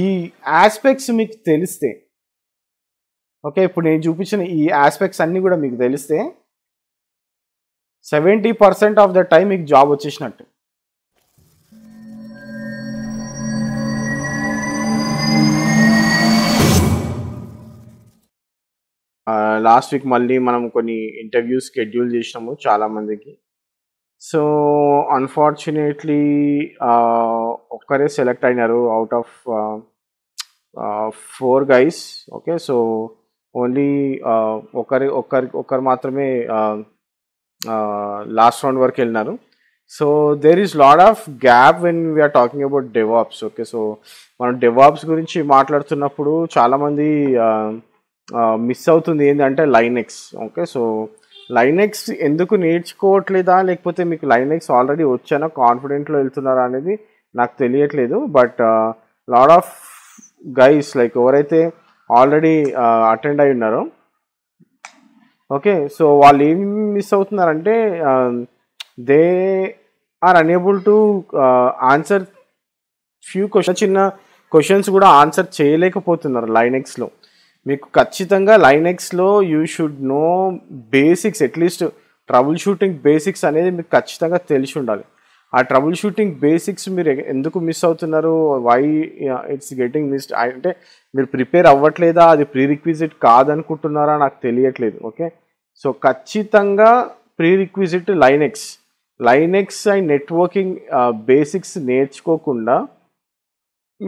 ఈ ఆస్పెక్ట్స్ మీకు తెలిస్తే ఓకే ఇప్పుడు నేను చూపించిన ఈ ఆస్పెక్ట్స్ అన్నీ కూడా మీకు తెలిస్తే seventy percent of the time మీకు జాబ్ వచ్చేసినట్టు లాస్ట్ వీక్ మళ్ళీ మనం కొన్ని ఇంటర్వ్యూస్ షెడ్యూల్ చేసినాము చాలామందికి సో అన్ఫార్చునేట్లీ ఒక్కరే సెలెక్ట్ అయినారు out of four guys okay so only ఒకరి ఒకరి ఒకరు మాత్రమే లాస్ట్ రౌండ్ వరకు వెళ్ళినారు so there is lot of gap when we are talking about DevOps okay so మనం డెవాప్స్ గురించి మాట్లాడుతున్నప్పుడు చాలామంది మిస్ అవుతుంది ఏంటంటే లైనెక్స్ ఓకే సో లైనెక్స్ ఎందుకు నేర్చుకోవట్లేదా లేకపోతే మీకు లైనెక్స్ ఆల్రెడీ వచ్చానో కాన్ఫిడెంట్లో వెళ్తున్నారా అనేది నాకు తెలియట్లేదు but lot of guys like ఎవరైతే ఆల్రెడీ అటెండ్ uh, అయి ఉన్నారో ఓకే సో వాళ్ళు ఏం మిస్ అవుతున్నారంటే they are unable to answer few question చిన్న క్వశ్చన్స్ కూడా ఆన్సర్ చేయలేకపోతున్నారు లైనెక్స్లో మీకు ఖచ్చితంగా లైనెక్స్లో you should know basics at least troubleshooting basics అనేది మీకు ఖచ్చితంగా తెలిసి ఉండాలి ఆ ట్రబుల్ షూటింగ్ బేసిక్స్ మీరు ఎందుకు మిస్ అవుతున్నారు వై ఇట్స్ గెటింగ్ మిస్డ్ అంటే మీరు ప్రిపేర్ అవ్వట్లేదా అది ప్రీ రిక్విజిట్ కాదనుకుంటున్నారా నాకు తెలియట్లేదు ఓకే సో ఖచ్చితంగా prerequisite Linux Linux and networking basics నేర్చుకోకుండా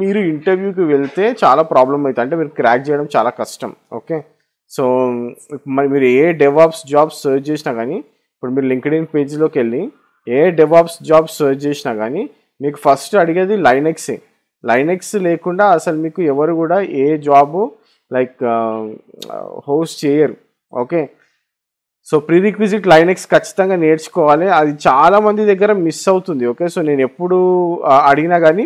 మీరు ఇంటర్వ్యూకి వెళ్తే చాలా ప్రాబ్లం అవుతుంది అంటే మీరు క్రాక్ చేయడం చాలా కష్టం ఓకే సో మరి మీరు ఏ డెవాప్స్ జాబ్స్ సర్చ్ చేసినా కానీ ఇప్పుడు మీరు లింక్డ్ ఇన్ పేజ్లోకి వెళ్ళి ఏ డెవాప్స్ జాబ్స్ సర్చ్ చేసినా కానీ మీకు ఫస్ట్ అడిగేది లైనెక్సే లైనెక్స్ లేకుండా అసలు మీకు ఎవరు కూడా ఏ జాబు లైక్ హోస్ట్ చేయరు okay so prerequisite Linux ఖచ్చితంగా నేర్చుకోవాలి అది చాలామంది దగ్గర మిస్ అవుతుంది ఓకే సో నేను ఎప్పుడు అడిగినా కానీ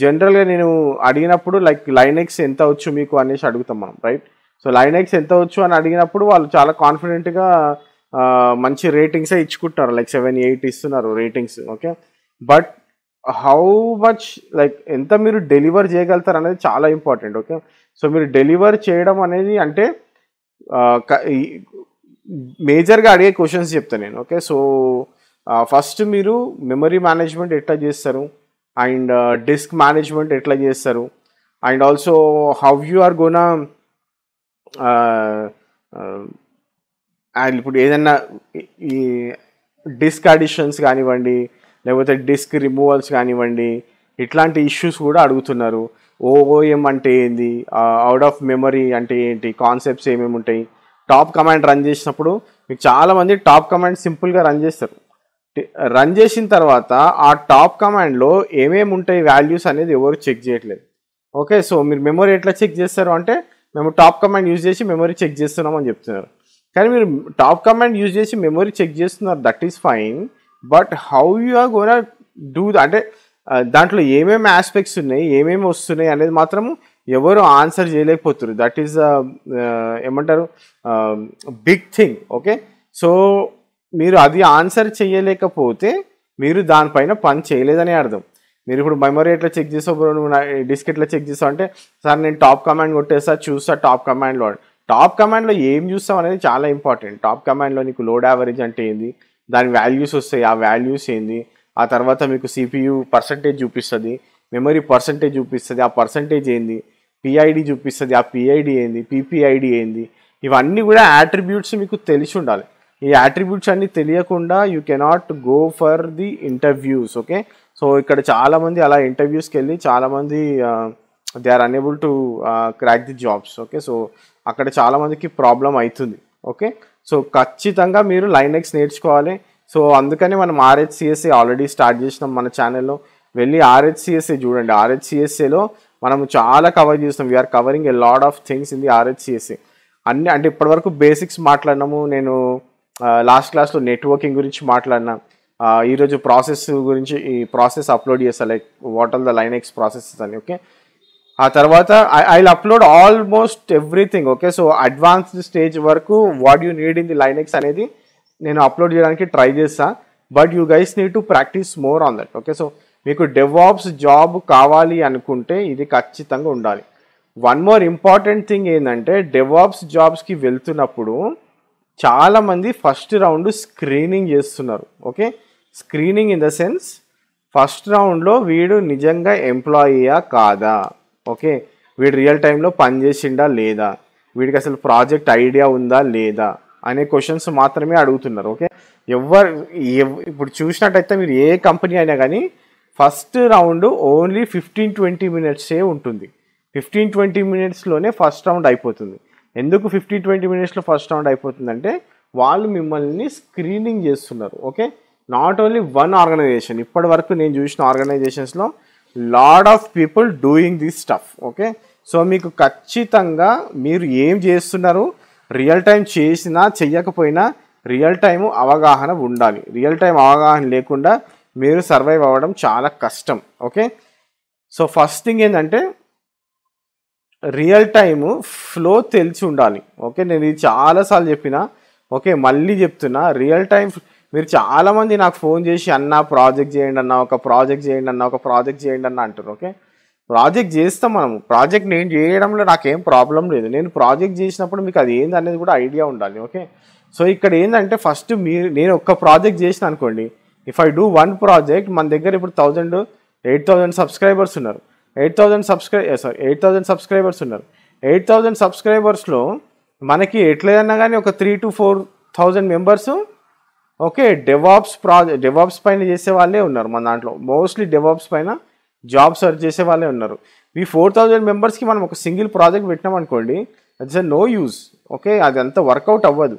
జనరల్గా నేను అడిగినప్పుడు లైక్ లైనెక్స్ ఎంత వచ్చు మీకు అనేసి అడుగుతాం మనం రైట్ సో లైనెక్స్ ఎంత వచ్చు అని అడిగినప్పుడు వాళ్ళు చాలా కాన్ఫిడెంట్గా మంచి రేటింగ్సే ఇచ్చుకుంటారు లైక్ సెవెన్ ఎయిట్ ఇస్తున్నారు ratings okay but how much like ఎంత మీరు డెలివర్ చేయగలుగుతారు అనేది చాలా ఇంపార్టెంట్ ఓకే సో మీరు డెలివర్ చేయడం అనేది అంటే మేజర్గా అడిగే క్వశ్చన్స్ చెప్తాను నేను ఓకే సో ఫస్ట్ మీరు మెమరీ మేనేజ్మెంట్ ఎట్లా చేస్తారు అండ్ uh, డిస్క్ మేనేజ్మెంట్ ఎట్లా చేస్తారు and also how you are gonna and ఇప్పుడు ఏదన్నా ఈ డిస్క్ అడిషన్స్ కానివ్వండి లేకపోతే డిస్క్ రిమూవల్స్ కానివ్వండి ఇట్లాంటి ఇష్యూస్ కూడా అడుగుతున్నారు ఓఓఎం అంటే ఏంది అవుట్ ఆఫ్ మెమరీ అంటే ఏంటి కాన్సెప్ట్స్ ఏమేమి ఉంటాయి టాప్ కమాండ్ రన్ చేసినప్పుడు మీకు చాలామంది టాప్ కమాండ్ సింపుల్గా రన్ చేస్తారు రన్ చేసిన తర్వాత ఆ టాప్ కమాండ్లో ఏమేమి ఉంటాయి వాల్యూస్ అనేది ఎవరు చెక్ చేయట్లేదు ఓకే సో మీరు మెమొరీ ఎట్లా చెక్ చేస్తారు అంటే మేము టాప్ కమాండ్ యూజ్ చేసి మెమొరీ చెక్ చేస్తున్నామని చెప్తున్నారు కానీ మీరు టాప్ కమాండ్ యూజ్ చేసి మెమొరీ చెక్ చేస్తున్నారు that is fine but how you are gonna do అంటే దాంట్లో ఏమేమి ఆస్పెక్ట్స్ ఉన్నాయి ఏమేమి వస్తున్నాయి అనేది మాత్రము ఎవరు ఆన్సర్ చేయలేకపోతున్నారు దట్ ఈస్ ఏమంటారు బిగ్ థింగ్ ఓకే సో మీరు అది ఆన్సర్ చేయలేకపోతే మీరు దానిపైన పని చేయలేదని అర్థం మీరు ఇప్పుడు మెమరీ ఎట్లా చెక్ చేసావు నువ్వు డిస్క్ ఎట్లా చెక్ చేసావు అంటే సార్ నేను టాప్ కమాండ్ కొట్టేసా చూసా టాప్ కమాండ్లో టాప్ కమాండ్లో ఏం చూస్తాం అనేది చాలా ఇంపార్టెంట్ టాప్ కమాండ్లో నీకు లోడ్ యావరేజ్ అంటే ఏంది దాని వాల్యూస్ వస్తాయి ఆ వాల్యూస్ ఏంది ఆ తర్వాత మీకు సిపియు పర్సంటేజ్ చూపిస్తుంది మెమరీ పర్సంటేజ్ చూపిస్తుంది ఆ పర్సంటేజ్ ఏంది పిఐడి చూపిస్తుంది ఆ పిఐడి ఏంది పిపిఐడి ఏంది ఇవన్నీ కూడా యాట్రిబ్యూట్స్ మీకు తెలిసి ఉండాలి ఈ యాట్రిబ్యూట్స్ అన్నీ తెలియకుండా you cannot go for the interviews okay so ఇక్కడ చాలామంది అలా ఇంటర్వ్యూస్కి వెళ్ళి చాలామంది they are unable to crack the jobs okay so అక్కడ చాలామందికి ప్రాబ్లం అవుతుంది ఓకే సో ఖచ్చితంగా మీరు లైన్ ఎక్స్ నేర్చుకోవాలి సో అందుకని మనం ఆర్హెచ్సిఎస్సి ఆల్రెడీ స్టార్ట్ చేసినాం మన ఛానల్లో వెళ్ళి ఆర్హెచ్సిఎస్సి చూడండి ఆర్హెచ్సిఎస్సిలో మనం చాలా కవర్ చేస్తాం we are covering a lot of things in the RHCSA అన్ని అంటే ఇప్పటివరకు బేసిక్స్ మాట్లాడినాము నేను లాస్ట్ క్లాస్లో నెట్వర్కింగ్ గురించి మాట్లాడినా ఈరోజు ప్రాసెస్ గురించి ఈ ప్రాసెస్ అప్లోడ్ చేస్తా like what all the Linux processes అని ఓకే ఆ తర్వాత I will upload almost everything okay so advanced stage వరకు what you need in the line అనేది నేను అప్లోడ్ చేయడానికి ట్రై చేస్తాను but you guys need to practice more on that okay so మీకు DevOps job కావాలి అనుకుంటే ఇది ఖచ్చితంగా ఉండాలి వన్ మోర్ ఇంపార్టెంట్ థింగ్ ఏంటంటే డెవాప్స్ జాబ్స్కి వెళ్తున్నప్పుడు చాలామంది ఫస్ట్ రౌండ్ స్క్రీనింగ్ చేస్తున్నారు okay screening in the sense first రౌండ్లో వీడు నిజంగా ఎంప్లాయీయా కాదా ఓకే వీడు రియల్ టైంలో పనిచేసిండా లేదా వీడికి అసలు ప్రాజెక్ట్ ఐడియా ఉందా లేదా అనే క్వశ్చన్స్ మాత్రమే అడుగుతున్నారు ఓకే ఎవరు ఇప్పుడు చూసినట్టయితే మీరు ఏ కంపెనీ అయినా కానీ first round only fifteen twenty మినిట్సే ఉంటుంది ఫిఫ్టీన్ ట్వంటీ మినిట్స్లోనే ఫస్ట్ రౌండ్ అయిపోతుంది ఎందుకు ఫిఫ్టీ ట్వంటీ మినిట్స్లో ఫస్ట్ రౌండ్ అయిపోతుందంటే వాళ్ళు మిమ్మల్ని స్క్రీనింగ్ చేస్తున్నారు okay not only one organization ఇప్పటి వరకు నేను చూసిన ఆర్గనైజేషన్స్లో lot of people doing this stuff okay so మీకు ఖచ్చితంగా మీరు ఏం చేస్తున్నారు రియల్ టైం చేసినా చెయ్యకపోయినా రియల్ టైం అవగాహన ఉండాలి రియల్ టైం అవగాహన లేకుండా మీరు సర్వైవ్ అవ్వడం చాలా కష్టం ఓకే సో ఫస్ట్ థింగ్ ఏంటంటే రియల్ టైమ్ ఫ్లో తెలిసి ఉండాలి ఓకే నేను ఇది చాలాసార్లు చెప్పిన ఓకే మళ్ళీ చెప్తున్నా రియల్ టైం మీరు చాలామంది నాకు ఫోన్ చేసి అన్న ప్రాజెక్ట్ చేయండి అన్న ఒక ప్రాజెక్ట్ చేయండి అన్న ఒక ప్రాజెక్ట్ చేయండి అన్న అంటారు ఓకే ప్రాజెక్ట్ చేస్తాం మనము ప్రాజెక్ట్ నేను చేయడంలో నాకేం ప్రాబ్లం లేదు నేను ప్రాజెక్ట్ చేసినప్పుడు మీకు అది ఏంది అనేది కూడా ఐడియా ఉండాలి ఓకే సో ఇక్కడ ఏంటంటే ఫస్ట్ మీరు నేను ఒక్క ప్రాజెక్ట్ చేసిన అనుకోండి if I do one project మన దగ్గర ఇప్పుడు థౌజండ్ ఎయిట్ థౌజండ్ సబ్స్క్రైబర్స్ ఉన్నారు ఎయిట్ థౌజండ్ సబ్స్క్రై సారీ ఎయిట్ థౌజండ్ సబ్స్క్రైబర్స్ ఉన్నారు ఎయిట్ థౌజండ్ సబ్స్క్రైబర్స్లో మనకి ఎట్లేదన్నా కానీ ఒక three to four thousand members okay DevOps ప్రా డెవాప్స్ పైన చేసే వాళ్ళే ఉన్నారు మన దాంట్లో మోస్ట్లీ డెవాప్స్ పైన జాబ్ సర్చ్ చేసే వాళ్ళే ఉన్నారు ఈ ఫోర్ థౌజండ్ మెంబర్స్కి మనం ఒక సింగిల్ ప్రాజెక్ట్ పెట్టినాం అనుకోండి it's a no use okay అది అంత వర్కౌట్ అవ్వదు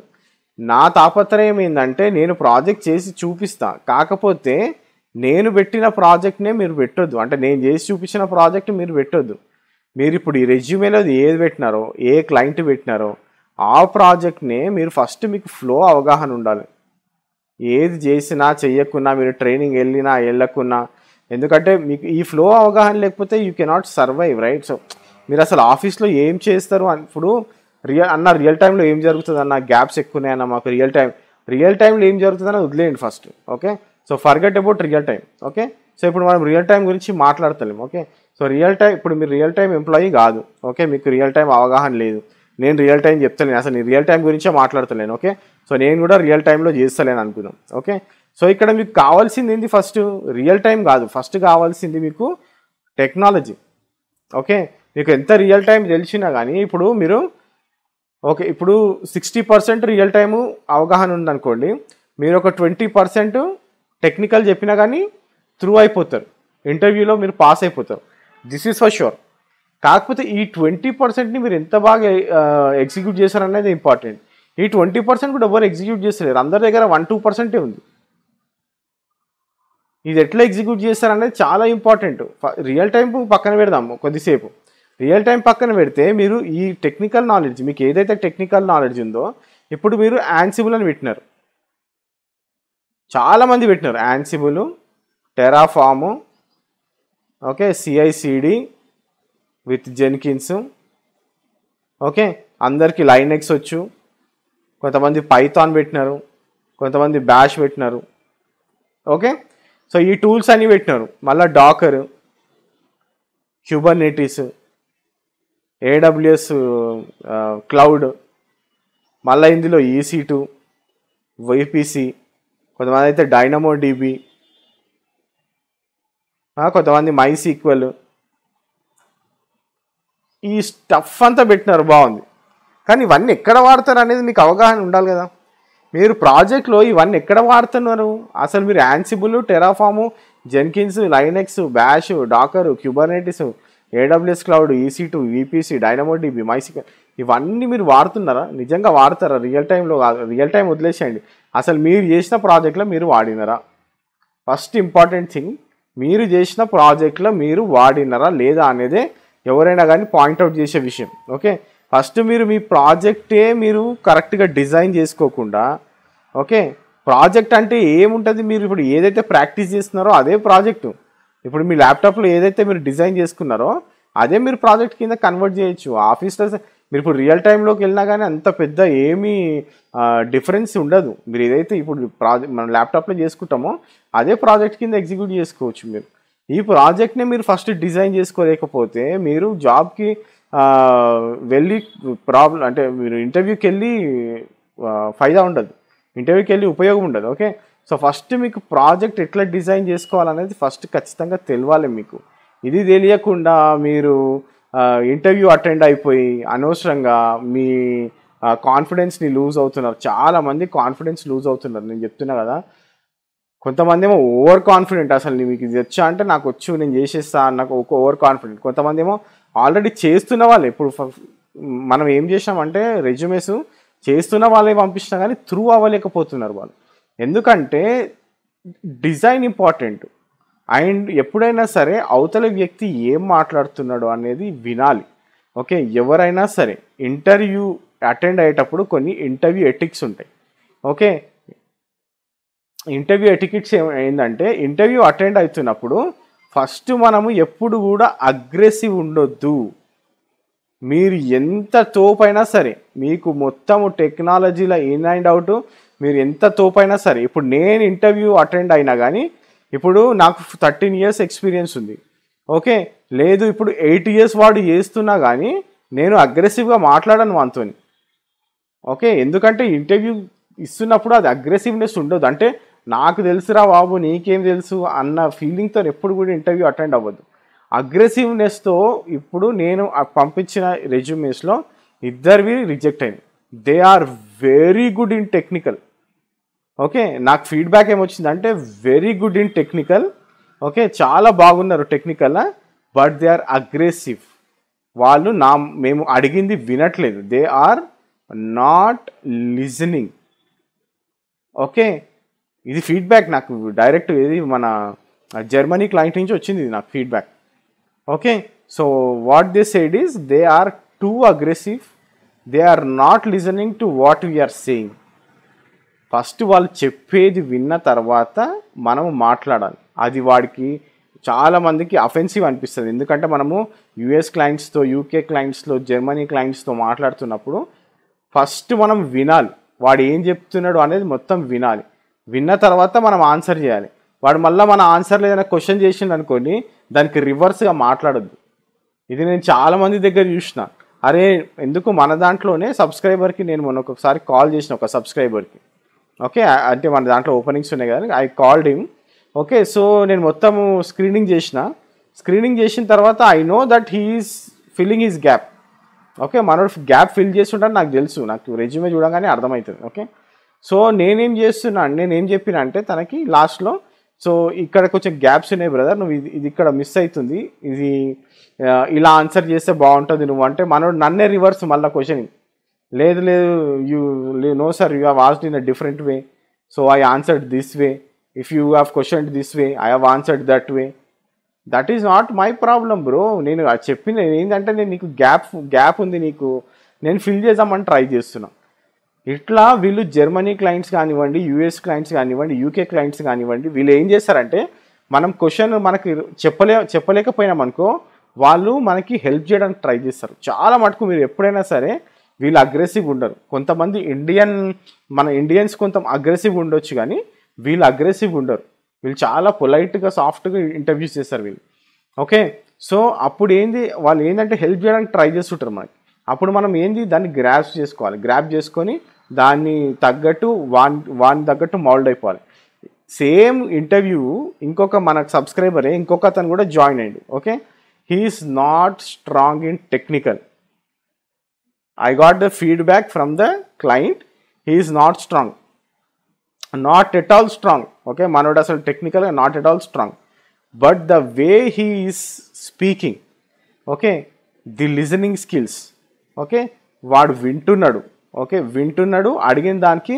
నా తాపత్రయం ఏంటంటే నేను ప్రాజెక్ట్ చేసి చూపిస్తాను కాకపోతే నేను పెట్టిన ప్రాజెక్ట్నే మీరు పెట్టొద్దు అంటే నేను చేసి చూపించిన ప్రాజెక్ట్ మీరు పెట్టొద్దు మీరు ఇప్పుడు ఈ రెజ్యూమేలో ఏది పెట్టినారో ఏ క్లయింట్ పెట్టినారో ఆ ప్రాజెక్ట్నే మీరు ఫస్ట్ మీకు ఫ్లో అవగాహన ఉండాలి ఏది చేసినా చెయ్యకున్నా మీరు ట్రైనింగ్ వెళ్ళినా వెళ్ళకున్నా ఎందుకంటే మీకు ఈ ఫ్లో అవగాహన లేకపోతే you cannot survive right so మీరు అసలు ఆఫీస్లో ఏం చేస్తారు ఇప్పుడు రియల్ అన్న రియల్ టైంలో ఏం జరుగుతుంది అన్న గ్యాప్స్ ఎక్కువ ఉన్నాయన్న మాకు రియల్ టైం రియల్ టైంలో ఏం జరుగుతుందని వదిలేయండి first okay so forget about real time okay so ఇప్పుడు మనం రియల్ టైం గురించి మాట్లాడతలేము ఓకే సో రియల్ టైం ఇప్పుడు మీరు రియల్ టైం ఎంప్లాయీ కాదు ఓకే మీకు రియల్ టైం అవగాహన లేదు నేను రియల్ టైం చెప్తలేను అసలు నేను రియల్ టైం గురించే మాట్లాడతలేను ఓకే సో నేను కూడా రియల్ టైంలో చేస్తలేను అనుకున్నాం ఓకే సో ఇక్కడ మీకు కావాల్సింది ఏంది ఫస్ట్ రియల్ టైం కాదు ఫస్ట్ కావాల్సింది మీకు టెక్నాలజీ ఓకే మీకు ఎంత రియల్ టైం తెలిసినా కానీ ఇప్పుడు మీరు ఓకే ఇప్పుడు సిక్స్టీ పర్సెంట్ రియల్ టైము అవగాహన ఉందనుకోండి మీరు ఒక ట్వంటీ పర్సెంట్ టెక్నికల్ చెప్పినా కానీ త్రూ అయిపోతారు ఇంటర్వ్యూలో మీరు పాస్ అయిపోతారు దిస్ ఈజ్ ఫర్ షూర్ కాకపోతే ఈ ట్వంటీ పర్సెంట్ని మీరు ఎంత బాగా ఎగ్జిక్యూట్ చేశారనేది ఇంపార్టెంట్ ఈ ట్వంటీ పర్సెంట్ కూడా ఎవరు ఎగ్జిక్యూట్ చేస్తలేరు అందరి దగ్గర వన్ టూ పర్సెంటే ఉంది ఇది ఎట్లా ఎగ్జిక్యూట్ చేస్తారనేది చాలా ఇంపార్టెంట్ రియల్ టైం పక్కన పెడదాము కొద్దిసేపు రియల్ టైం పక్కన పెడితే మీరు ఈ టెక్నికల్ నాలెడ్జ్ మీకు ఏదైతే టెక్నికల్ నాలెడ్జ్ ఉందో ఇప్పుడు మీరు యాన్సిబుల్ అని పెట్టినారు చాలామంది పెట్టినారు Ansible Terraform okay CICD with Jenkins okay అందరికీ లైనెక్స్ వచ్చు కొంతమంది పైథాన్ పెట్టినారు కొంతమంది బ్యాష్ పెట్టినారు ఓకే సో ఈ టూల్స్ అన్నీ పెట్టినారు మళ్ళీ డాకర్ క్యూబర్నెటీస్ ఏడబ్ల్యూఎస్ క్లౌడ్ మళ్ళీ ఇందులో ఈసీ టూ వైపీసీ కొంతమంది అయితే డైనమో డీబీ కొంతమంది మై సీక్వెల్ ఈ స్టఫ్ అంతా పెట్టినారు బాగుంది కానీ ఇవన్నీ ఎక్కడ వాడతారు అనేది మీకు అవగాహన ఉండాలి కదా మీరు ప్రాజెక్ట్లో ఇవన్నీ ఎక్కడ వాడుతున్నారు అసలు మీరు Ansible Terraform Jenkins Linux bash Docker Kubernetes AWS cloud EC two Dynamo DynamoDB MySQL ఇవన్నీ మీరు వాడుతున్నారా నిజంగా వాడతారా రియల్ టైంలో రియల్ టైం వదిలేసేయండి అసలు మీరు చేసిన ప్రాజెక్ట్లో మీరు వాడినరా ఫస్ట్ ఇంపార్టెంట్ థింగ్ మీరు చేసిన ప్రాజెక్ట్లో మీరు వాడినరా లేదా అనేదే ఎవరైనా కానీ పాయింట్అవుట్ చేసే విషయం ఓకే ఫస్ట్ మీరు మీ ప్రాజెక్టే మీరు కరెక్ట్గా డిజైన్ చేసుకోకుండా ఓకే ప్రాజెక్ట్ అంటే ఏముంటుంది మీరు ఇప్పుడు ఏదైతే ప్రాక్టీస్ చేస్తున్నారో అదే ప్రాజెక్టు ఇప్పుడు మీ ల్యాప్టాప్లో ఏదైతే మీరు డిజైన్ చేసుకున్నారో అదే మీరు ప్రాజెక్ట్ కింద కన్వర్ట్ చేయొచ్చు ఆఫీస్లో మీరు ఇప్పుడు రియల్ టైంలోకి వెళ్ళినా కానీ అంత పెద్ద ఏమీ డిఫరెన్స్ ఉండదు మీరు ఏదైతే ఇప్పుడు ప్రాజెక్ట్ మనం ల్యాప్టాప్లో చేసుకుంటామో అదే ప్రాజెక్ట్ కింద ఎగ్జిక్యూట్ చేసుకోవచ్చు మీరు ఈ ప్రాజెక్ట్ని మీరు ఫస్ట్ డిజైన్ చేసుకోలేకపోతే మీరు జాబ్కి వెళ్ళి ప్రాబ్లం అంటే మీరు ఇంటర్వ్యూకి వెళ్ళి ఫైదా ఉండదు ఇంటర్వ్యూకి వెళ్ళి ఉపయోగం ఉండదు ఓకే సో ఫస్ట్ మీకు ప్రాజెక్ట్ ఎట్లా డిజైన్ చేసుకోవాలనేది ఫస్ట్ ఖచ్చితంగా తెలియాలి మీకు ఇది తెలియకుండా మీరు ఇంటర్వ్యూ అటెండ్ అయిపోయి అనవసరంగా మీ కాన్ఫిడెన్స్ని లూజ్ అవుతున్నారు చాలామంది కాన్ఫిడెన్స్ లూజ్ అవుతున్నారు నేను చెప్తున్నా కదా కొంతమంది ఏమో ఓవర్ కాన్ఫిడెంట్ అసలు మీకు ఇది వచ్చా అంటే నాకు వచ్చు నేను చేసేస్తా నాకు ఒక ఓవర్ కాన్ఫిడెంట్ కొంతమంది ఏమో ఆల్రెడీ చేస్తున్న వాళ్ళు ఇప్పుడు మనం ఏం చేసామంటే రెజ్యూమేస్ చేస్తున్న వాళ్ళే పంపించినా కానీ త్రూ అవ్వలేకపోతున్నారు వాళ్ళు ఎందుకంటే డిజైన్ ఇంపార్టెంట్ అండ్ ఎప్పుడైనా సరే అవతల వ్యక్తి ఏం మాట్లాడుతున్నాడు అనేది వినాలి ఓకే ఎవరైనా సరే ఇంటర్వ్యూ అటెండ్ అయ్యేటప్పుడు కొన్ని ఇంటర్వ్యూ ఎటిక్స్ ఉంటాయి ఓకే ఇంటర్వ్యూ ఎటికెట్స్ ఏంటంటే ఇంటర్వ్యూ అటెండ్ అవుతున్నప్పుడు ఫస్ట్ మనము ఎప్పుడు కూడా అగ్రెసివ్ ఉండొద్దు మీరు ఎంత తోపైనా సరే మీకు మొత్తము టెక్నాలజీలో ఇన్ అండ్ అవుట్ మీరు ఎంత తోపైనా సరే ఇప్పుడు నేను ఇంటర్వ్యూ అటెండ్ అయినా కానీ ఇప్పుడు నాకు థర్టీన్ ఇయర్స్ ఎక్స్పీరియన్స్ ఉంది ఓకే లేదు ఇప్పుడు ఎయిట్ ఇయర్స్ వాడు చేస్తున్నా కానీ నేను అగ్రెసివ్గా మాట్లాడను మనతో ఓకే ఎందుకంటే ఇంటర్వ్యూ ఇస్తున్నప్పుడు అది అగ్రెసివ్నెస్ ఉండదు అంటే నాకు తెలుసురా బాబు నీకేం తెలుసు అన్న ఫీలింగ్తో ఎప్పుడు కూడా ఇంటర్వ్యూ అటెండ్ అవ్వద్దు అగ్రెసివ్నెస్తో ఇప్పుడు నేను పంపించిన రెజ్యూమేస్లో ఇద్దరివి రిజెక్ట్ అయింది they are very good in technical okay నాకు ఫీడ్బ్యాక్ ఏమొచ్చిందంటే very good in technical okay చాలా బాగున్నారు technical but they are aggressive వాళ్ళు నా మేము అడిగింది వినట్లేదు they are not listening okay ఇది ఫీడ్బ్యాక్ నాకు డైరెక్ట్ ఇది మన జర్మనీ క్లయింట్ నుంచి వచ్చింది ఇది నాకు feedback okay so what they said is they are too aggressive they are not listening to what we are saying first వాళ్ళు చెప్పేది విన్న తర్వాత మనం మాట్లాడాలి అది వాడికి చాలామందికి అఫెన్సివ్ అనిపిస్తుంది ఎందుకంటే మనము యుఎస్ క్లయింట్స్తో యూకే క్లయింట్స్లో జర్మనీ క్లయింట్స్తో మాట్లాడుతున్నప్పుడు ఫస్ట్ మనం వినాలి వాడు ఏం చెప్తున్నాడు అనేది మొత్తం వినాలి విన్న తర్వాత మనం ఆన్సర్ చేయాలి వాడు మళ్ళీ మన ఆన్సర్లు ఏదైనా క్వశ్చన్ చేసిండు అనుకోండి దానికి రివర్స్గా మాట్లాడద్దు ఇది నేను చాలామంది దగ్గర చూసిన అరే ఎందుకు మన దాంట్లోనే సబ్స్క్రైబర్కి నేను మొన్న ఒకసారి కాల్ చేసిన ఒక సబ్స్క్రైబర్కి ఓకే అంటే మన దాంట్లో ఓపెనింగ్స్ ఉన్నాయి కదా I called him okay so నేను మొత్తము స్క్రీనింగ్ చేసిన స్క్రీనింగ్ చేసిన తర్వాత I know that he's filling is gap okay మనోడు గ్యాప్ ఫిల్ చేస్తుంటాడు నాకు తెలుసు నాకు రెజ్యూమే చూడగానే అర్థమవుతుంది ఓకే సో నేనేం చేస్తున్నాను నేనేం చెప్పిన అంటే తనకి లాస్ట్లో సో ఇక్కడ కొంచెం గ్యాప్స్ ఉన్నాయి బ్రదర్ నువ్వు ఇది ఇది ఇక్కడ మిస్ అవుతుంది ఇది ఇలా ఆన్సర్ చేస్తే బాగుంటుంది నువ్వు అంటే మనోడు నన్నే రివర్స్ మళ్ళీ క్వశ్చన్ లేదు లేదు you know sir you have asked in a different way so I answered this way if you have question this way I have answered that way that is not my problem bro నేను అది చెప్పిన ఏంటంటే నేను నీకు gap gap ఉంది నీకు నేను fill చేద్దామని ట్రై చేస్తున్నా ఇట్లా వీళ్ళు జర్మనీ క్లయింట్స్ కానివ్వండి యూఎస్ క్లయింట్స్ కానివ్వండి యూకే క్లయింట్స్ కానివ్వండి వీళ్ళు ఏం చేస్తారంటే మనం క్వశ్చన్ మనకి చెప్పలే చెప్పలేకపోయినాం అనుకో వాళ్ళు మనకి హెల్ప్ చేయడానికి ట్రై చేస్తారు చాలా మటుకు మీరు ఎప్పుడైనా సరే వీళ్ళు అగ్రెసివ్ ఉండరు కొంతమంది ఇండియన్ మన ఇండియన్స్ కొంత అగ్రెసివ్ ఉండొచ్చు కానీ వీళ్ళు అగ్రెసివ్ ఉండరు వీళ్ళు చాలా పొలైట్గా సాఫ్ట్గా ఇంటర్వ్యూస్ చేస్తారు వీళ్ళు ఓకే సో అప్పుడు ఏంది వాళ్ళు ఏంటంటే హెల్ప్ చేయడానికి ట్రై చేస్తుంటారు మనకి అప్పుడు మనం ఏంది దాన్ని గ్రాప్ చేసుకోవాలి గ్రాప్ చేసుకొని దాన్ని తగ్గట్టు వాని వాని తగ్గట్టు మౌల్డ్ అయిపోవాలి సేమ్ ఇంటర్వ్యూ ఇంకొక మనకు సబ్స్క్రైబరే ఇంకొక అతను కూడా జాయిన్ అయ్యిండు okay he's not strong in technical I got the feedback from the client, he is not strong. Not at all strong. Okay, Manoda is technical not at all strong. But the way he is speaking, okay, the listening skills okay వాడు వింటున్నాడు okay వింటున్నాడు అడిగిన దానికి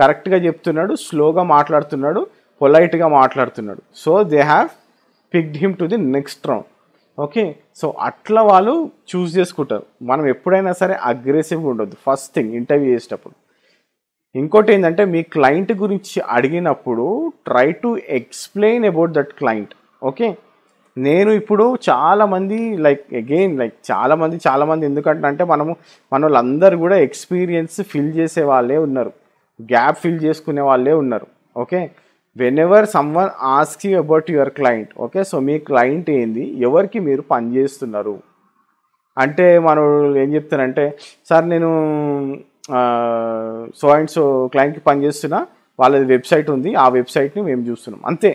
కరెక్ట్గా చెప్తున్నాడు స్లోగా మాట్లాడుతున్నాడు పొలైట్గా మాట్లాడుతున్నాడు so they have picked him to the next round okay so అట్లా వాళ్ళు చూస్ చేసుకుంటారు మనం ఎప్పుడైనా సరే అగ్రెసివ్గా ఉండొద్దు ఫస్ట్ థింగ్ ఇంటర్వ్యూ చేసేటప్పుడు ఇంకోటి ఏంటంటే మీ క్లయింట్ గురించి అడిగినప్పుడు try to explain about that client okay నేను ఇప్పుడు చాలామంది లైక్ అగైన్ లైక్ చాలామంది చాలామంది ఎందుకంటే అంటే మనము మన వాళ్ళందరూ కూడా ఎక్స్పీరియన్స్ ఫిల్ చేసే వాళ్ళే ఉన్నారు గ్యాప్ ఫిల్ చేసుకునే వాళ్ళే ఉన్నారు okay whenever someone ask you about your client okay so మీ క్లయింట్ ఏంది ఎవరికి మీరు పనిచేస్తున్నారు అంటే మనం ఏం చెప్తానంటే సార్ నేను సో అండ్ సో క్లయింట్కి పనిచేస్తున్నా వాళ్ళది వెబ్సైట్ ఉంది ఆ వెబ్సైట్ని మేము చూస్తున్నాం అంతే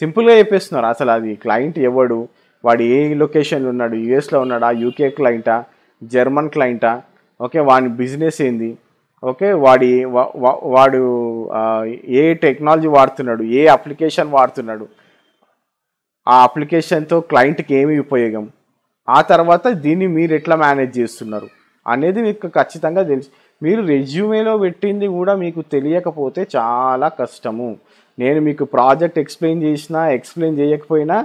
సింపుల్గా చెప్పేస్తున్నారు అసలు అది క్లయింట్ ఎవడు వాడు ఏ లొకేషన్లో ఉన్నాడు యూఎస్లో ఉన్నాడా యూకే క్లయింటా జర్మన్ క్లయింటా ఓకే వాని బిజినెస్ ఏంది ఓకే వాడి వాడు ఏ టెక్నాలజీ వాడుతున్నాడు ఏ అప్లికేషన్ వాడుతున్నాడు ఆ అప్లికేషన్తో క్లయింట్కి ఏమి ఉపయోగం ఆ తర్వాత దీన్ని మీరు ఎట్లా మేనేజ్ చేస్తున్నారు అనేది మీకు ఖచ్చితంగా తెలుసు మీరు రెజ్యూమేలో పెట్టింది కూడా మీకు తెలియకపోతే చాలా కష్టము నేను మీకు ప్రాజెక్ట్ ఎక్స్ప్లెయిన్ చేసినా ఎక్స్ప్లెయిన్ చేయకపోయినా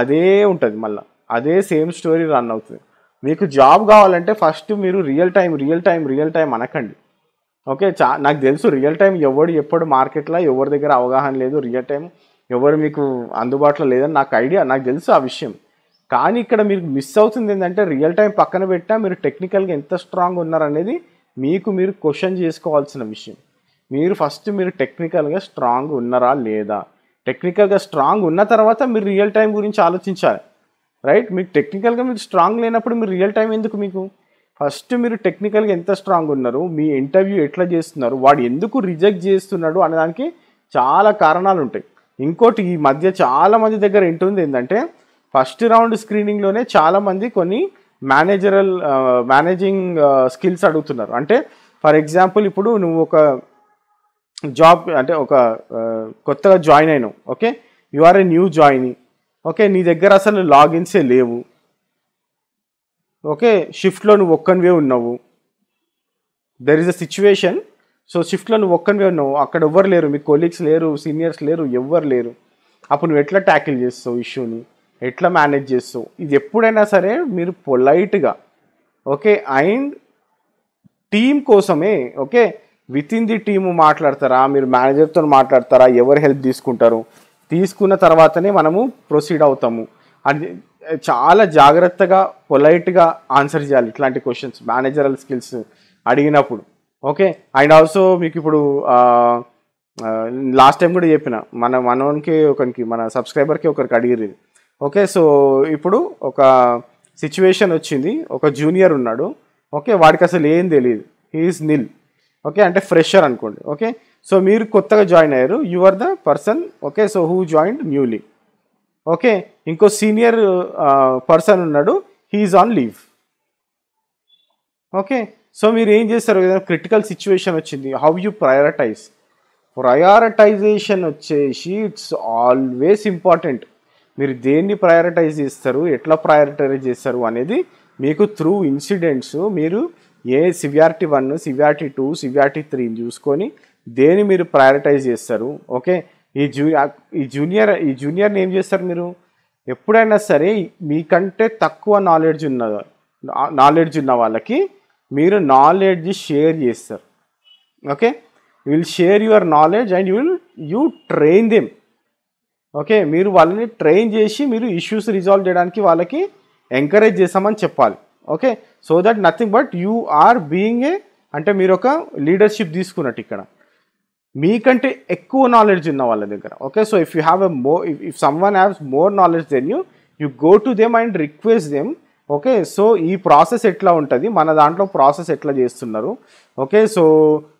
అదే ఉంటుంది మళ్ళీ అదే సేమ్ స్టోరీ రన్ అవుతుంది మీకు జాబ్ కావాలంటే ఫస్ట్ మీరు real time real time real time అనకండి ఓకే చా నాకు తెలుసు రియల్ టైం ఎవడు ఎప్పుడు మార్కెట్లో ఎవరి దగ్గర అవగాహన లేదు రియల్ టైం ఎవరు మీకు అందుబాటులో లేదని నాకు ఐడియా నాకు తెలుసు ఆ విషయం కానీ ఇక్కడ మీకు మిస్ అవుతుంది ఏంటంటే రియల్ టైం పక్కన పెట్టినా మీరు టెక్నికల్గా ఎంత స్ట్రాంగ్ ఉన్నారనేది మీకు మీరు క్వశ్చన్ చేసుకోవాల్సిన విషయం మీరు ఫస్ట్ మీరు టెక్నికల్గా స్ట్రాంగ్ ఉన్నారా లేదా టెక్నికల్గా స్ట్రాంగ్ ఉన్న తర్వాత మీరు రియల్ టైం గురించి ఆలోచించాలి రైట్ మీకు టెక్నికల్గా మీరు స్ట్రాంగ్ లేనప్పుడు మీరు రియల్ టైం ఎందుకు మీకు ఫస్ట్ మీరు టెక్నికల్గా ఎంత స్ట్రాంగ్ ఉన్నారు మీ ఇంటర్వ్యూ ఎట్లా చేస్తున్నారు వాడు ఎందుకు రిజెక్ట్ చేస్తున్నాడు అనేదానికి చాలా కారణాలు ఉంటాయి ఇంకోటి ఈ మధ్య చాలామంది దగ్గర ఏంటుంది ఏంటంటే ఫస్ట్ రౌండ్ స్క్రీనింగ్లోనే చాలామంది కొన్ని మేనేజరల్ మేనేజింగ్ స్కిల్స్ అడుగుతున్నారు అంటే ఫర్ ఎగ్జాంపుల్ ఇప్పుడు నువ్వు ఒక జాబ్ అంటే ఒక కొత్తగా జాయిన్ అయినావు okay you are a new join okay నీ దగ్గర అసలు లాగిన్సే లేవు ఓకే షిఫ్ట్లో నువ్వు ఒక్కనివే ఉన్నావు there is a situation so షిఫ్ట్లో నువ్వు ఒక్కనివే ఉన్నావు అక్కడ ఎవ్వరు లేరు మీ కొలీగ్స్ లేరు సీనియర్స్ లేరు ఎవ్వరు లేరు అప్పుడు నువ్వు ఎట్లా ట్యాకిల్ చేస్తావు ఇష్యూని ఎట్లా మేనేజ్ చేస్తావు ఇది ఎప్పుడైనా సరే మీరు పొలైట్గా ఓకే అండ్ టీం కోసమే okay with in the team మాట్లాడతారా మీరు మేనేజర్తో మాట్లాడతారా ఎవరు హెల్ప్ తీసుకుంటారు తీసుకున్న తర్వాతనే మనము ప్రొసీడ్ అవుతాము అది చాలా జాగ్రత్తగా పొలైట్గా ఆన్సర్ చేయాలి ఇట్లాంటి క్వశ్చన్స్ మేనేజరల్ స్కిల్స్ అడిగినప్పుడు ఓకే అండ్ ఆల్సో మీకు ఇప్పుడు లాస్ట్ టైం కూడా చెప్పిన మన మనోనికి ఒకరికి మన సబ్స్క్రైబర్కి ఒకరికి అడిగిరి ఓకే సో ఇప్పుడు ఒక సిచ్యువేషన్ వచ్చింది ఒక జూనియర్ ఉన్నాడు ఓకే వాడికి అసలు ఏం తెలియదు హీఈస్ నిల్ ఓకే అంటే ఫ్రెషర్ అనుకోండి ఓకే సో మీరు కొత్తగా జాయిన్ అయ్యారు you are the person okay so who join newly okay ఇంకో సీనియర్ పర్సన్ ఉన్నాడు he's on leave okay so మీరు ఏం చేస్తారు ఏదైనా క్రిటికల్ సిచ్యువేషన్ వచ్చింది హౌ యూ ప్రయారిటైజ్ ప్రయారిటైజేషన్ వచ్చేసి ఇట్స్ ఆల్వేస్ ఇంపార్టెంట్ మీరు దేన్ని ప్రయారిటైజ్ చేస్తారు ఎట్లా ప్రయారిటైజ్ చేస్తారు అనేది మీకు త్రూ ఇన్సిడెంట్స్ మీరు ఏ severity one severity two severity త్రీని చూసుకొని దేని మీరు ప్రయారిటైజ్ చేస్తారు ఓకే ఈ జూ ఈ జూనియర్ ఈ జూనియర్ని ఏం చేస్తారు మీరు ఎప్పుడైనా సరే మీకంటే తక్కువ నాలెడ్జ్ ఉన్న నాలెడ్జ్ ఉన్న వాళ్ళకి మీరు నాలెడ్జ్ షేర్ చేస్తారు okay you will share your knowledge and you will you train them okay మీరు వాళ్ళని ట్రైన్ చేసి మీరు ఇష్యూస్ రిజాల్వ్ చేయడానికి వాళ్ళకి ఎంకరేజ్ చేస్తామని చెప్పాలి okay so that nothing but you are being a అంటే మీరు ఒక లీడర్షిప్ తీసుకున్నట్టు ఇక్కడ మీకంటే ఎక్కువ నాలెడ్జ్ ఉన్న వాళ్ళ దగ్గర okay so if you have a more if some one haves more knowledge then you you go to them and request them okay so ఈ ప్రాసెస్ ఎట్లా ఉంటుంది మన దాంట్లో ప్రాసెస్ ఎట్లా చేస్తున్నారు ఓకే సో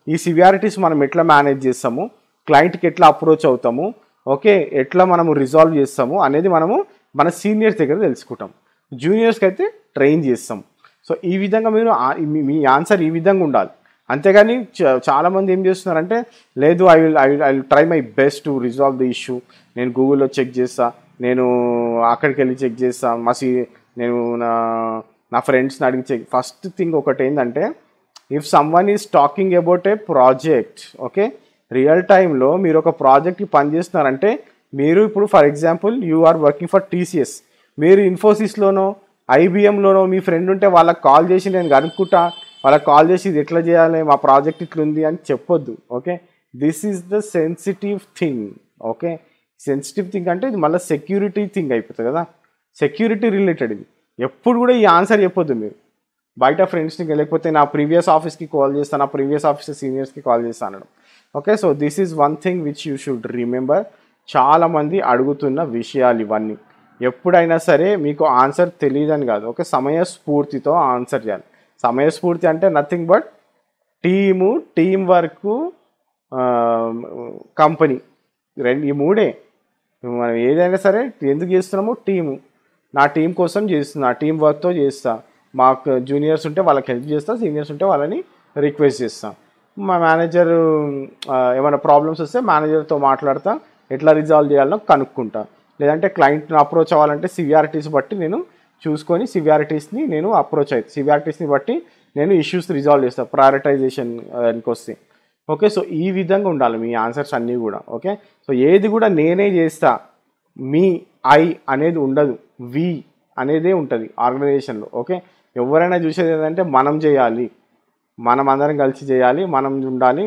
ఈ సివియారిటీస్ మనం ఎట్లా మేనేజ్ చేస్తాము క్లయింట్కి ఎట్లా అప్రోచ్ అవుతాము ఓకే ఎట్లా మనము రిజాల్వ్ చేస్తాము అనేది మనము మన సీనియర్స్ దగ్గర తెలుసుకుంటాం జూనియర్స్కి అయితే ట్రైన్ చేస్తాం సో ఈ విధంగా మీరు మీ ఆన్సర్ ఈ విధంగా ఉండాలి అంతేగాని చాలామంది ఏం చేస్తున్నారంటే లేదు I will I will I will try my best to resolve the issue నేను గూగుల్లో చెక్ చేస్తా నేను అక్కడికి వెళ్ళి చెక్ చేస్తా మసి నేను నా నా ఫ్రెండ్స్ని అడిగి చెక్ ఫస్ట్ థింగ్ ఒకటి ఏంటంటే if someone is talking about a project okay real టైంలో మీరు ఒక ప్రాజెక్ట్కి పనిచేస్తున్నారంటే మీరు ఇప్పుడు for example you are working for TCS మీరు ఇన్ఫోసిస్లోనో ఐబిఎంలోనో మీ ఫ్రెండ్ ఉంటే వాళ్ళకి కాల్ చేసి నేను కనుక్కుంటా వాళ్ళకి కాల్ చేసి ఇది ఎట్లా చేయాలి మా ప్రాజెక్ట్ ఇట్లుంది అని చెప్పొద్దు okay this is the sensitive thing okay sensitive thing అంటే ఇది మళ్ళీ సెక్యూరిటీ థింగ్ అయిపోతుంది కదా సెక్యూరిటీ రిలేటెడ్ ఇది ఎప్పుడు కూడా ఈ ఆన్సర్ చెప్పొద్దు మీరు బయట ఫ్రెండ్స్ని లేకపోతే నా ప్రీవియస్ ఆఫీస్కి కాల్ చేస్తాను నా ప్రీవియస్ ఆఫీస్ సీనియర్స్కి కాల్ చేస్తాను okay so this is one thing which you should remember చాలామంది అడుగుతున్న విషయాలు ఇవన్నీ ఎప్పుడైనా సరే మీకు ఆన్సర్ తెలియదని కాదు ఓకే సమయ స్ఫూర్తితో ఆన్సర్ చేయాలి సమయస్ఫూర్తి అంటే nothing but team team work company రెండు ఈ మూడే మనం ఏదైనా సరే ఎందుకు చేస్తున్నాము టీము నా టీం కోసం చేస్తున్నా టీం వర్క్తో చేస్తా మాకు జూనియర్స్ ఉంటే వాళ్ళకి హెల్ప్ చేస్తా సీనియర్స్ ఉంటే వాళ్ళని రిక్వెస్ట్ చేస్తా మా మేనేజర్ ఏమైనా ప్రాబ్లమ్స్ వస్తే మేనేజర్తో మాట్లాడతా ఎట్లా రిజాల్వ్ చేయాలో కనుక్కుంటా లేదంటే క్లయింట్ని అప్రోచ్ అవ్వాలంటే సివిఆర్టీస్ బట్టి నేను చూసుకొని సివియారిటీస్ని నేను అప్రోచ్ అయితే సివియారిటీస్ని బట్టి నేను ఇష్యూస్ రిజాల్వ్ చేస్తాను ప్రయారిటైజేషన్ దానికి వస్తే ఓకే సో ఈ విధంగా ఉండాలి మీ ఆన్సర్స్ అన్నీ కూడా ఓకే సో ఏది కూడా నేనే చేస్తా మీ ఐ అనేది ఉండదు వి అనేదే ఉంటుంది ఆర్గనైజేషన్లో ఓకే ఎవరైనా చూసేది ఏంటంటే మనం చేయాలి మనం అందరం కలిసి చేయాలి మనం ఉండాలి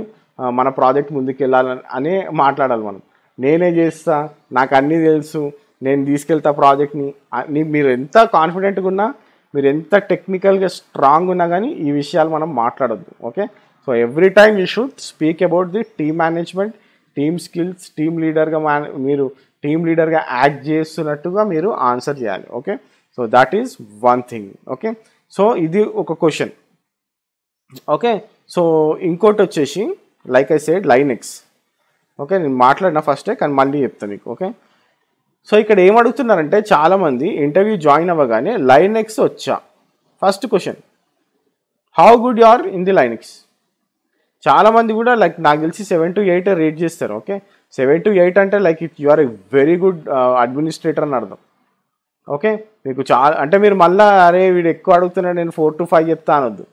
మన ప్రాజెక్ట్ ముందుకు వెళ్ళాలని అనే మాట్లాడాలి మనం నేనే చేస్తా నాకు అన్నీ తెలుసు నేను తీసుకెళ్తా ప్రాజెక్ట్ని మీరు ఎంత కాన్ఫిడెంట్గా ఉన్నా మీరు ఎంత టెక్నికల్గా స్ట్రాంగ్ ఉన్నా కానీ ఈ విషయాలు మనం మాట్లాడద్దు okay so every time you should speak about the team management team skills team లీడర్గా మేనే మీరు టీమ్ లీడర్గా యాక్ట్ చేస్తున్నట్టుగా మీరు ఆన్సర్ చేయాలి okay so that is one thing okay so ఇది ఒక క్వశ్చన్ ఓకే సో ఇంకోటి వచ్చేసి like I said x okay నేను మాట్లాడిన ఫస్టే కానీ మళ్ళీ చెప్తాను మీకు ఓకే సో ఇక్కడ ఏం అడుగుతున్నారంటే చాలామంది ఇంటర్వ్యూ జాయిన్ అవ్వగానే లైనెక్స్ వచ్చా first question how good you are in the Linux చాలామంది కూడా లైక్ నాకు తెలిసి సెవెన్ టు ఎయిట్ రేట్ చేస్తారు ఓకే సెవెన్ టు ఎయిట్ అంటే like if you are a very good administrator అని అర్థం ఓకే మీకు చాలా అంటే మీరు మళ్ళీ అరే వీడు ఎక్కువ అడుగుతున్నాడు నేను ఫోర్ టు ఫైవ్ చెప్తా అనొద్దు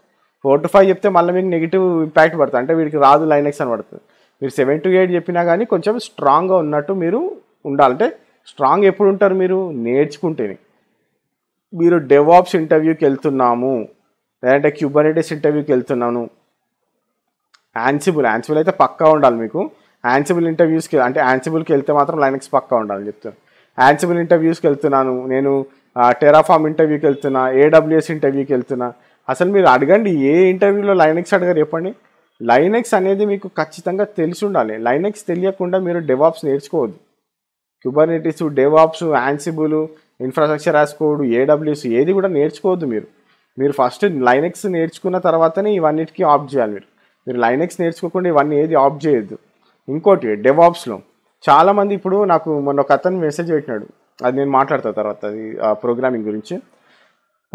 ఫోర్ టు ఫైవ్ చెప్తే మళ్ళీ మీకు నెగిటివ్ ఇంపాక్ట్ పడుతుంది అంటే వీడికి రాదు లైనెక్స్ అని పడుతుంది మీరు సెవెన్ టు ఎయిట్ చెప్పినా కానీ కొంచెం స్ట్రాంగ్గా ఉన్నట్టు మీరు ఉండాలంటే స్ట్రాంగ్ ఎప్పుడు ఉంటారు మీరు నేర్చుకుంటేనే మీరు డెవాప్స్ ఇంటర్వ్యూకి వెళ్తున్నాము లేదంటే క్యూబర్నెటిస్ ఇంటర్వ్యూకి వెళ్తున్నాను యాన్సిబుల్ యాన్సిబుల్ అయితే పక్కా ఉండాలి మీకు యాన్సిబుల్ ఇంటర్వ్యూస్కి అంటే యాన్సిబుల్కి వెళ్తే మాత్రం లైనక్స్ పక్కా ఉండాలని చెప్తాను యాన్సిబుల్ ఇంటర్వ్యూస్కి వెళ్తున్నాను నేను టెరాఫామ్ ఇంటర్వ్యూకి వెళ్తున్నా ఏడబ్ల్యూఎస్ ఇంటర్వ్యూకి వెళ్తున్నా అసలు మీరు అడగండి ఏ ఇంటర్వ్యూలో లైనక్స్ అడగారు చెప్పండి లైనెక్స్ అనేది మీకు ఖచ్చితంగా తెలిసి ఉండాలి లైనెక్స్ తెలియకుండా మీరు డెవాప్స్ నేర్చుకోవద్దు Kubernetes DevOps Ansible infrastructure as code AWS ఏది కూడా నేర్చుకోవద్దు మీరు మీరు ఫస్ట్ లైనెక్స్ నేర్చుకున్న తర్వాతనే ఇవన్నిటికి ఆఫ్ చేయాలి మీరు మీరు లైనెక్స్ నేర్చుకోకుండా ఇవన్నీ ఏది ఆఫ్ చేయొద్దు ఇంకోటి డెవాప్స్లో చాలామంది ఇప్పుడు నాకు మొన్న ఒక అతను మెసేజ్ పెట్టినాడు అది నేను మాట్లాడతాను తర్వాత అది ప్రోగ్రామింగ్ గురించి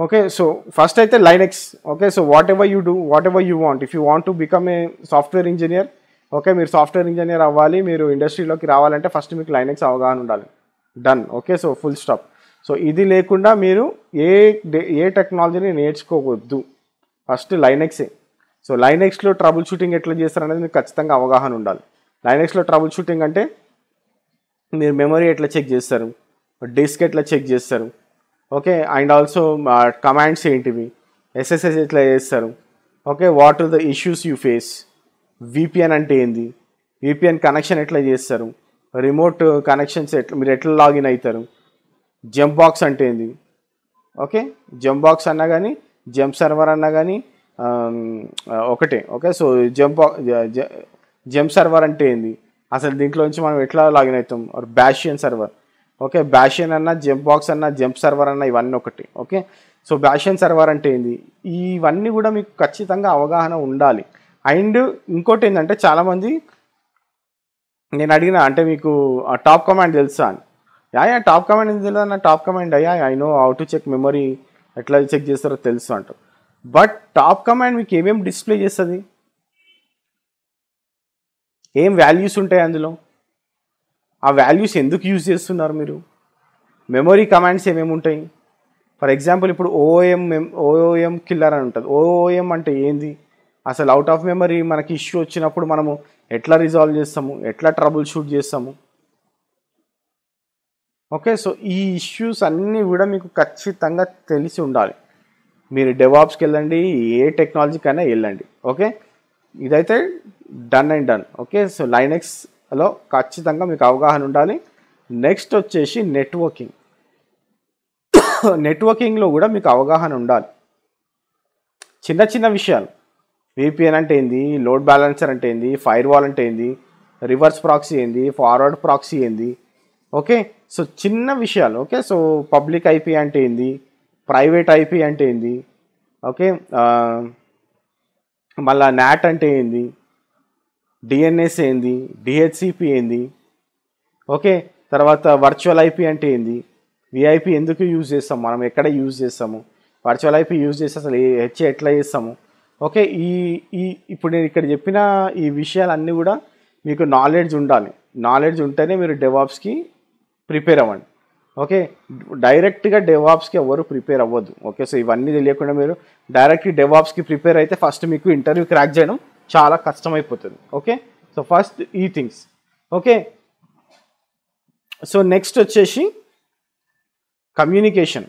ఓకే సో ఫస్ట్ అయితే Linux okay so whatever you do whatever you want if you want to become a software engineer okay మీరు సాఫ్ట్వేర్ ఇంజనీర్ అవ్వాలి మీరు ఇండస్ట్రీలోకి రావాలంటే ఫస్ట్ మీకు లైనెక్స్ అవగాహన ఉండాలి done okay so full stop so ఇది లేకుండా మీరు ఏ ఏ టెక్నాలజీని నేర్చుకోవద్దు ఫస్ట్ లైనెక్సే సో లైనెక్స్లో ట్రబుల్ షూటింగ్ ఎట్లా చేస్తారనేది మీకు ఖచ్చితంగా అవగాహన ఉండాలి లైనెక్స్లో ట్రబుల్ షూటింగ్ అంటే మీరు మెమరీ ఎట్లా చెక్ చేస్తారు డిస్క్ ఎట్లా చెక్ చేస్తారు ఓకే అండ్ ఆల్సో కమాండ్స్ ఏంటివి ఎస్ఎస్ఎస్ ఎట్లా చేస్తారు okay what are the issues you face VPN అంటే ఏంది విపిఎన్ కనెక్షన్ ఎట్లా చేస్తారు రిమోట్ కనెక్షన్స్ ఎట్లా మీరు ఎట్లా లాగిన్ అవుతారు జంప్ బాక్స్ అంటే ఏంది ఓకే జంప్ బాక్స్ అన్నా కానీ జంప్ సర్వర్ అన్నా కానీ ఒకటే okay so jump jump server అంటే ఏంది అసలు దీంట్లో నుంచి మనం ఎట్లా లాగిన్ అవుతాం or bastion server okay bastion అన్న జంప్ బాక్స్ అన్న జంప్ సర్వర్ అన్న ఇవన్నీ ఒకటి ఓకే సో బ్యాషియన్ సర్వర్ అంటే ఏంది ఇవన్నీ కూడా మీకు ఖచ్చితంగా అవగాహన ఉండాలి అండ్ ఇంకోటి ఏంటంటే చాలామంది నేను అడిగిన అంటే మీకు టాప్ కమాండ్ తెలుసా అని యా యా టాప్ కమాండ్ ఏం తెలియదు నా టాప్ కమాండ్ అయ్యా I know how to check memory ఎట్లా చెక్ చేస్తారో తెలుసు అంటూ బట్ టాప్ కమాండ్ మీకు ఏమేమి డిస్ప్లే చేస్తుంది ఏం వాల్యూస్ ఉంటాయి అందులో ఆ వాల్యూస్ ఎందుకు యూజ్ చేస్తున్నారు మీరు మెమొరీ కమాండ్స్ ఏమేమి ఉంటాయి ఫర్ ఎగ్జాంపుల్ ఇప్పుడు ఓఎం ఓఎం కిల్లర్ అని ఉంటుంది ఓఓఎం అంటే ఏంది అసలు అవుట్ ఆఫ్ మెమరీ మనకి ఇష్యూ వచ్చినప్పుడు మనము ఎట్లా రిజాల్వ్ చేస్తాము ఎట్లా ట్రబుల్ షూట్ చేస్తాము ఓకే సో ఈ ఇష్యూస్ అన్నీ కూడా మీకు ఖచ్చితంగా తెలిసి ఉండాలి మీరు డెవాప్స్కి వెళ్ళండి ఏ టెక్నాలజీకైనా వెళ్ళండి ఓకే ఇదైతే done and done okay so లైనెక్స్లో ఖచ్చితంగా మీకు అవగాహన ఉండాలి నెక్స్ట్ వచ్చేసి నెట్వర్కింగ్ నెట్వర్కింగ్లో కూడా మీకు అవగాహన ఉండాలి చిన్న చిన్న విషయాలు విపిఎన్ అంటే ఏంది లోడ్ బ్యాలెన్సర్ అంటే ఏంది ఫైర్ వాల్ అంటే ఏంది రివర్స్ ప్రాక్సీ ఏంది ఫార్వర్డ్ ప్రాక్సీ ఏంది ఓకే సో చిన్న విషయాలు ఓకే సో పబ్లిక్ ఐపీ అంటే ఏంది ప్రైవేట్ ఐపీ అంటే ఏంది ఓకే మళ్ళా నాట్ అంటే ఏంది డిఎన్ఎస్ ఏంది డిహెచ్సిపి ఏంది ఓకే తర్వాత వర్చువల్ ఐపీ అంటే ఏంది విఐపి ఎందుకు యూజ్ చేస్తాం మనం ఎక్కడ యూజ్ చేస్తాము వర్చువల్ ఐపీ యూజ్ చేస్తే అసలు హెచ్ ఎట్లా చేస్తాము ఓకే ఈ ఈ ఇప్పుడు నేను ఇక్కడ చెప్పిన ఈ విషయాలన్నీ కూడా మీకు నాలెడ్జ్ ఉండాలి నాలెడ్జ్ ఉంటేనే మీరు డెవాప్స్కి ప్రిపేర్ అవ్వండి ఓకే డైరెక్ట్గా డెవాప్స్కి ఎవరు ప్రిపేర్ అవ్వద్దు ఓకే సో ఇవన్నీ తెలియకుండా మీరు డైరెక్ట్గా డెవాప్స్కి ప్రిపేర్ అయితే ఫస్ట్ మీకు ఇంటర్వ్యూ క్రాక్ చేయడం చాలా కష్టమైపోతుంది ఓకే సో ఫస్ట్ ఈ థింగ్స్ ఓకే సో నెక్స్ట్ వచ్చేసి కమ్యూనికేషన్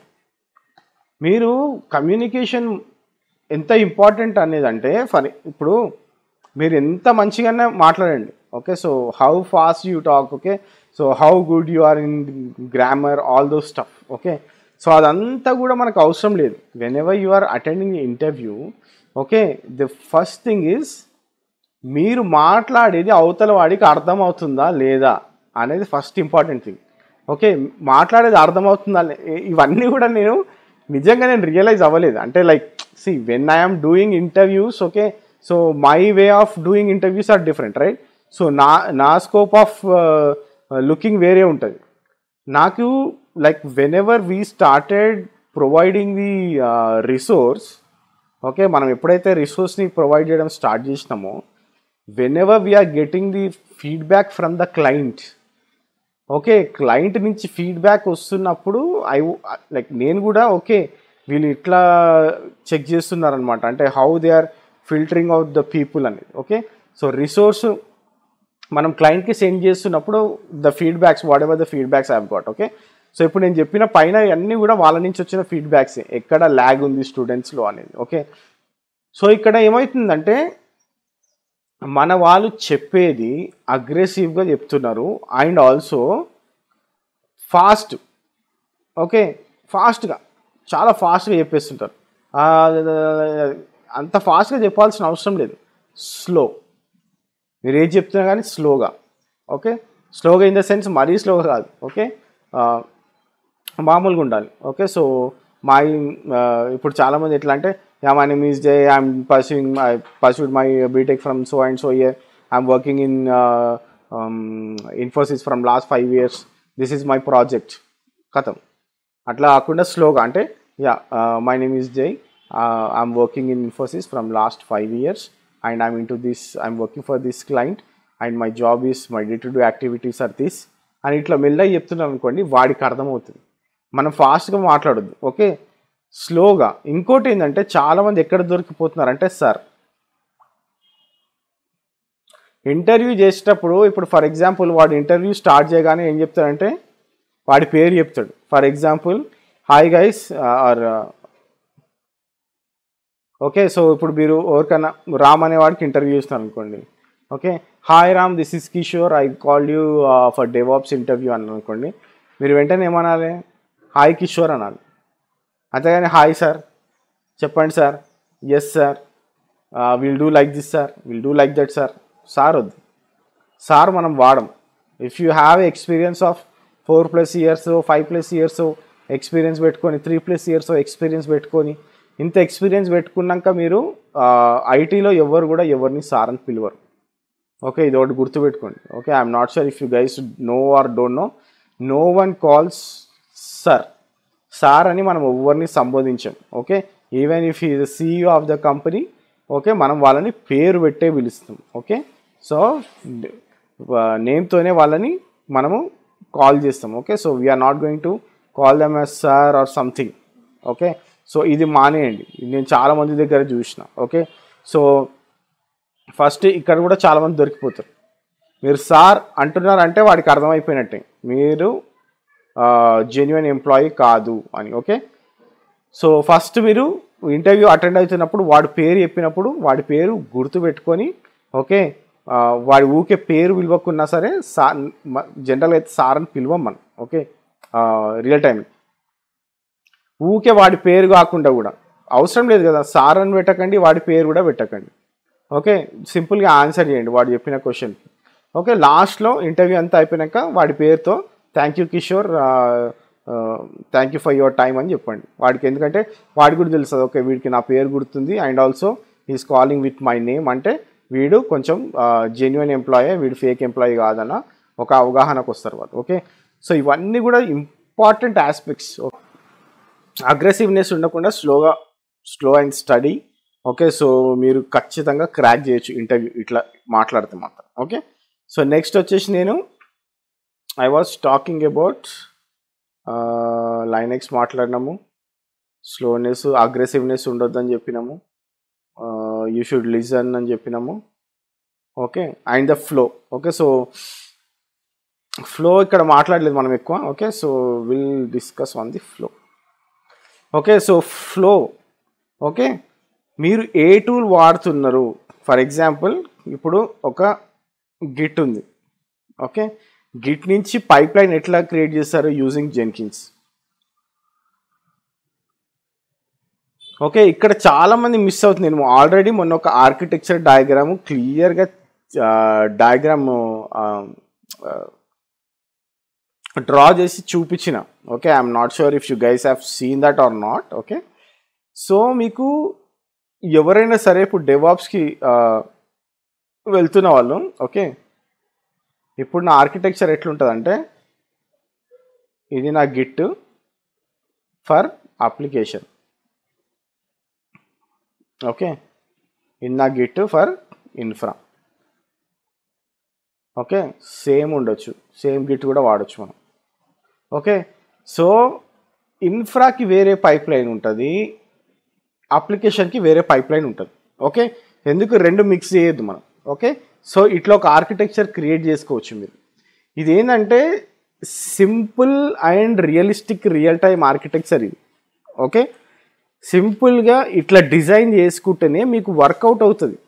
మీరు కమ్యూనికేషన్ ఎంత ఇంపార్టెంట్ అనేది అంటే ఫర్ ఇప్పుడు మీరు ఎంత మంచిగానే మాట్లాడండి okay so how fast you talk okay so how good you are in grammar all those stuff okay so అదంతా కూడా మనకు అవసరం లేదు whenever you are attending interview okay the first thing is మీరు మాట్లాడేది అవతల వాడికి అర్థమవుతుందా లేదా అనేది ఫస్ట్ ఇంపార్టెంట్ థింగ్ ఓకే మాట్లాడేది అర్థమవుతుందా ఇవన్నీ కూడా నేను నిజంగా నేను రియలైజ్ అవ్వలేదు అంటే like see when I'm doing interviews okay so my way of doing interviews are different right so నా నా స్కోప్ ఆఫ్ లుకింగ్ వేరే ఉంటుంది నాకు like whenever we started providing the resource okay మనం ఎప్పుడైతే రిసోర్స్ని ప్రొవైడ్ చేయడం స్టార్ట్ చేసినామో whenever we're getting the feedback from the client okay client నుంచి ఫీడ్బ్యాక్ వస్తున్నప్పుడు ఐ లైక్ నేను కూడా ఓకే వీళ్ళు ఇట్లా చెక్ చేస్తున్నారనమాట అంటే how they are filtering out the people అనేది ఓకే సో రిసోర్స్ మనం క్లయింట్కి సెండ్ చేస్తున్నప్పుడు the feedbacks whatever the feedbacks have got okay so ఇప్పుడు నేను చెప్పిన పైన అన్నీ కూడా వాళ్ళ నుంచి వచ్చిన ఫీడ్బ్యాక్సే ఎక్కడ ల్యాగ్ ఉంది స్టూడెంట్స్లో అనేది ఓకే సో ఇక్కడ ఏమవుతుందంటే మన వాళ్ళు చెప్పేది అగ్రెసివ్గా చెప్తున్నారు అండ్ ఆల్సో ఫాస్ట్ ఓకే ఫాస్ట్గా చాలా ఫాస్ట్గా చెప్పేస్తుంటారు అంత ఫాస్ట్గా చెప్పాల్సిన అవసరం లేదు స్లో మీరు ఏం చెప్తున్నా కానీ స్లోగా ఓకే స్లోగా ఇన్ ద సెన్స్ మరీ స్లోగా కాదు ఓకే మామూలుగా ఉండాలి ఓకే సో మా ఇప్పుడు చాలామంది ఎట్లా అంటే yeah, my name is Jay. I'm pursuing I pursued my uh, BTEC from so and so year. I'm working in uh, um, Infosys from last five years. This is my project. కథం అట్లా కాకుండా స్లోగా అంటే yeah my name is Jai I'm working in Infosys from last five years and I'm in to this I'm working for this client and my job is my day to day activities are this అని ఇట్లా మెల్లగా చెప్తున్నాం అనుకోండి వాడికి అర్థమవుతుంది మనం ఫాస్ట్గా మాట్లాడద్దు ఓకే స్లోగా ఇంకోటి ఏంటంటే చాలామంది ఎక్కడ దొరికిపోతున్నారు అంటే సార్ ఇంటర్వ్యూ చేసేటప్పుడు ఇప్పుడు ఫర్ ఎగ్జాంపుల్ వాడు ఇంటర్వ్యూ స్టార్ట్ చేయగానే ఏం చెప్తాడంటే వాడి పేరు చెప్తాడు for example hi guys or okay so ఇప్పుడు మీరు ఎవరికైనా రామ్ అనేవాడికి ఇంటర్వ్యూ చేస్తున్నారు అనుకోండి okay hi Ram this is Kishore I call you for DevOps interview అని అనుకోండి మీరు వెంటనే ఏమనాలి హాయ్ కిషోర్ అనాలి అంతేగాని హాయ్ సార్ చెప్పండి sir yes sir will do like this sir will do like that sir sir వద్దు సార్ మనం వాడం if you have experience of four plus years five plus years experience పెట్టుకొని త్రీ ప్లస్ ఇయర్స్ ఎక్స్పీరియన్స్ పెట్టుకొని ఇంత experience పెట్టుకున్నాక మీరు ఐటీలో ఎవరు కూడా ఎవరిని సార్ అని పిలవరు ఓకే ఇది ఒకటి గుర్తుపెట్టుకోండి okay I'm not sure if you guys know or don't know no one calls sir sir అని మనం ఎవరిని సంబోధించాం ఓకే ఈవెన్ ఇఫ్ ఈ CEO of the company okay మనం వాళ్ళని పేరు పెట్టే పిలుస్తాం ఓకే సో నేమ్తోనే వాళ్ళని మనము కాల్ చేస్తాం okay so we're not going to call them as sir or something okay so ఇది మానేయండి నేను చాలామంది దగ్గర చూసిన ఓకే సో ఫస్ట్ ఇక్కడ కూడా చాలామంది దొరికిపోతారు మీరు సార్ అంటున్నారంటే వాడికి అర్థమైపోయినట్టే మీరు జెన్యున్ ఎంప్లాయీ కాదు అని ఓకే సో ఫస్ట్ మీరు ఇంటర్వ్యూ అటెండ్ అవుతున్నప్పుడు వాడి పేరు చెప్పినప్పుడు వాడి పేరు గుర్తుపెట్టుకొని ఓకే వాడి ఊకే పేరు పిలవకున్నా సరే సార్ జనరల్గా అయితే సార్ అని పిలవం మనం ఓకే రియల్ టైం ఊకే వాడి పేరు కాకుండా కూడా అవసరం లేదు కదా సార్ అని పెట్టకండి వాడి పేరు కూడా పెట్టకండి ఓకే సింపుల్గా ఆన్సర్ చేయండి వాడు చెప్పిన క్వశ్చన్ ఓకే లాస్ట్లో ఇంటర్వ్యూ అంతా అయిపోయాక వాడి పేరుతో thank you Kishore thank you for your time అని చెప్పండి వాడికి ఎందుకంటే వాడికి కూడా తెలుస్తుంది ఓకే వీడికి నా పేరు గుర్తుంది and also is calling with my name అంటే వీడు కొంచెం జెన్యున్ ఎంప్లాయే వీడు ఫేక్ ఎంప్లాయీ కాదన్న ఒక అవగాహనకు వస్తారు వాళ్ళు ఓకే సో ఇవన్నీ కూడా ఇంపార్టెంట్ ఆస్పెక్ట్స్ అగ్రెసివ్నెస్ ఉండకుండా స్లోగా slow and steady okay so మీరు ఖచ్చితంగా క్రాక్ చేయొచ్చు ఇంటర్వ్యూ ఇట్లా మాట్లాడితే మాత్రం ఓకే సో నెక్స్ట్ వచ్చేసి నేను I was talking about Linux మాట్లాడినాము స్లోనెస్ అగ్రెసివ్నెస్ ఉండొద్దని చెప్పినాము యూ షుడ్ లిజన్ అని చెప్పినాము okay and the flow okay so flow ఇక్కడ మాట్లాడలేదు మనం ఎక్కువ okay so will discuss on the flow okay so flow okay మీరు ఏ టూల్ వాడుతున్నారు ఫర్ ఎగ్జాంపుల్ ఇప్పుడు ఒక గిట్ ఉంది ఓకే గిట్ నుంచి పైప్ లైన్ ఎట్లా క్రియేట్ చేస్తారు యూజింగ్ జెన్కిన్స్ ఓకే ఇక్కడ చాలామంది మిస్ అవుతుంది నేను ఆల్రెడీ మొన్న ఒక ఆర్కిటెక్చర్ డయాగ్రామ్ క్లియర్గా డయాగ్రామ్ డ్రా చేసి చూపించిన okay I'm not sure if you guys have seen that or not okay so మీకు ఎవరైనా సరే ఇప్పుడు డెవాప్స్కి వెళ్తున్న వాళ్ళు ఓకే ఇప్పుడు నా ఆర్కిటెక్చర్ ఎట్లుంటుందంటే ఇది నా గిట్ ఫర్ అప్లికేషన్ ఓకే ఇది నా Git for infra okay same ఉండొచ్చు సేమ్ గిట్ కూడా వాడచ్చు మనం ఓకే సో ఇన్ఫ్రాకి వేరే పైప్ లైన్ ఉంటుంది అప్లికేషన్కి వేరే పైప్ లైన్ ఉంటుంది ఓకే ఎందుకు రెండు మిక్స్ చేయొద్దు మనం ఓకే సో ఇట్లా ఒక ఆర్కిటెక్చర్ క్రియేట్ చేసుకోవచ్చు మీరు ఇది ఏంటంటే simple and realistic real time architecture ఇది ఓకే సింపుల్గా ఇట్లా డిజైన్ చేసుకుంటేనే మీకు వర్కౌట్ అవుతుంది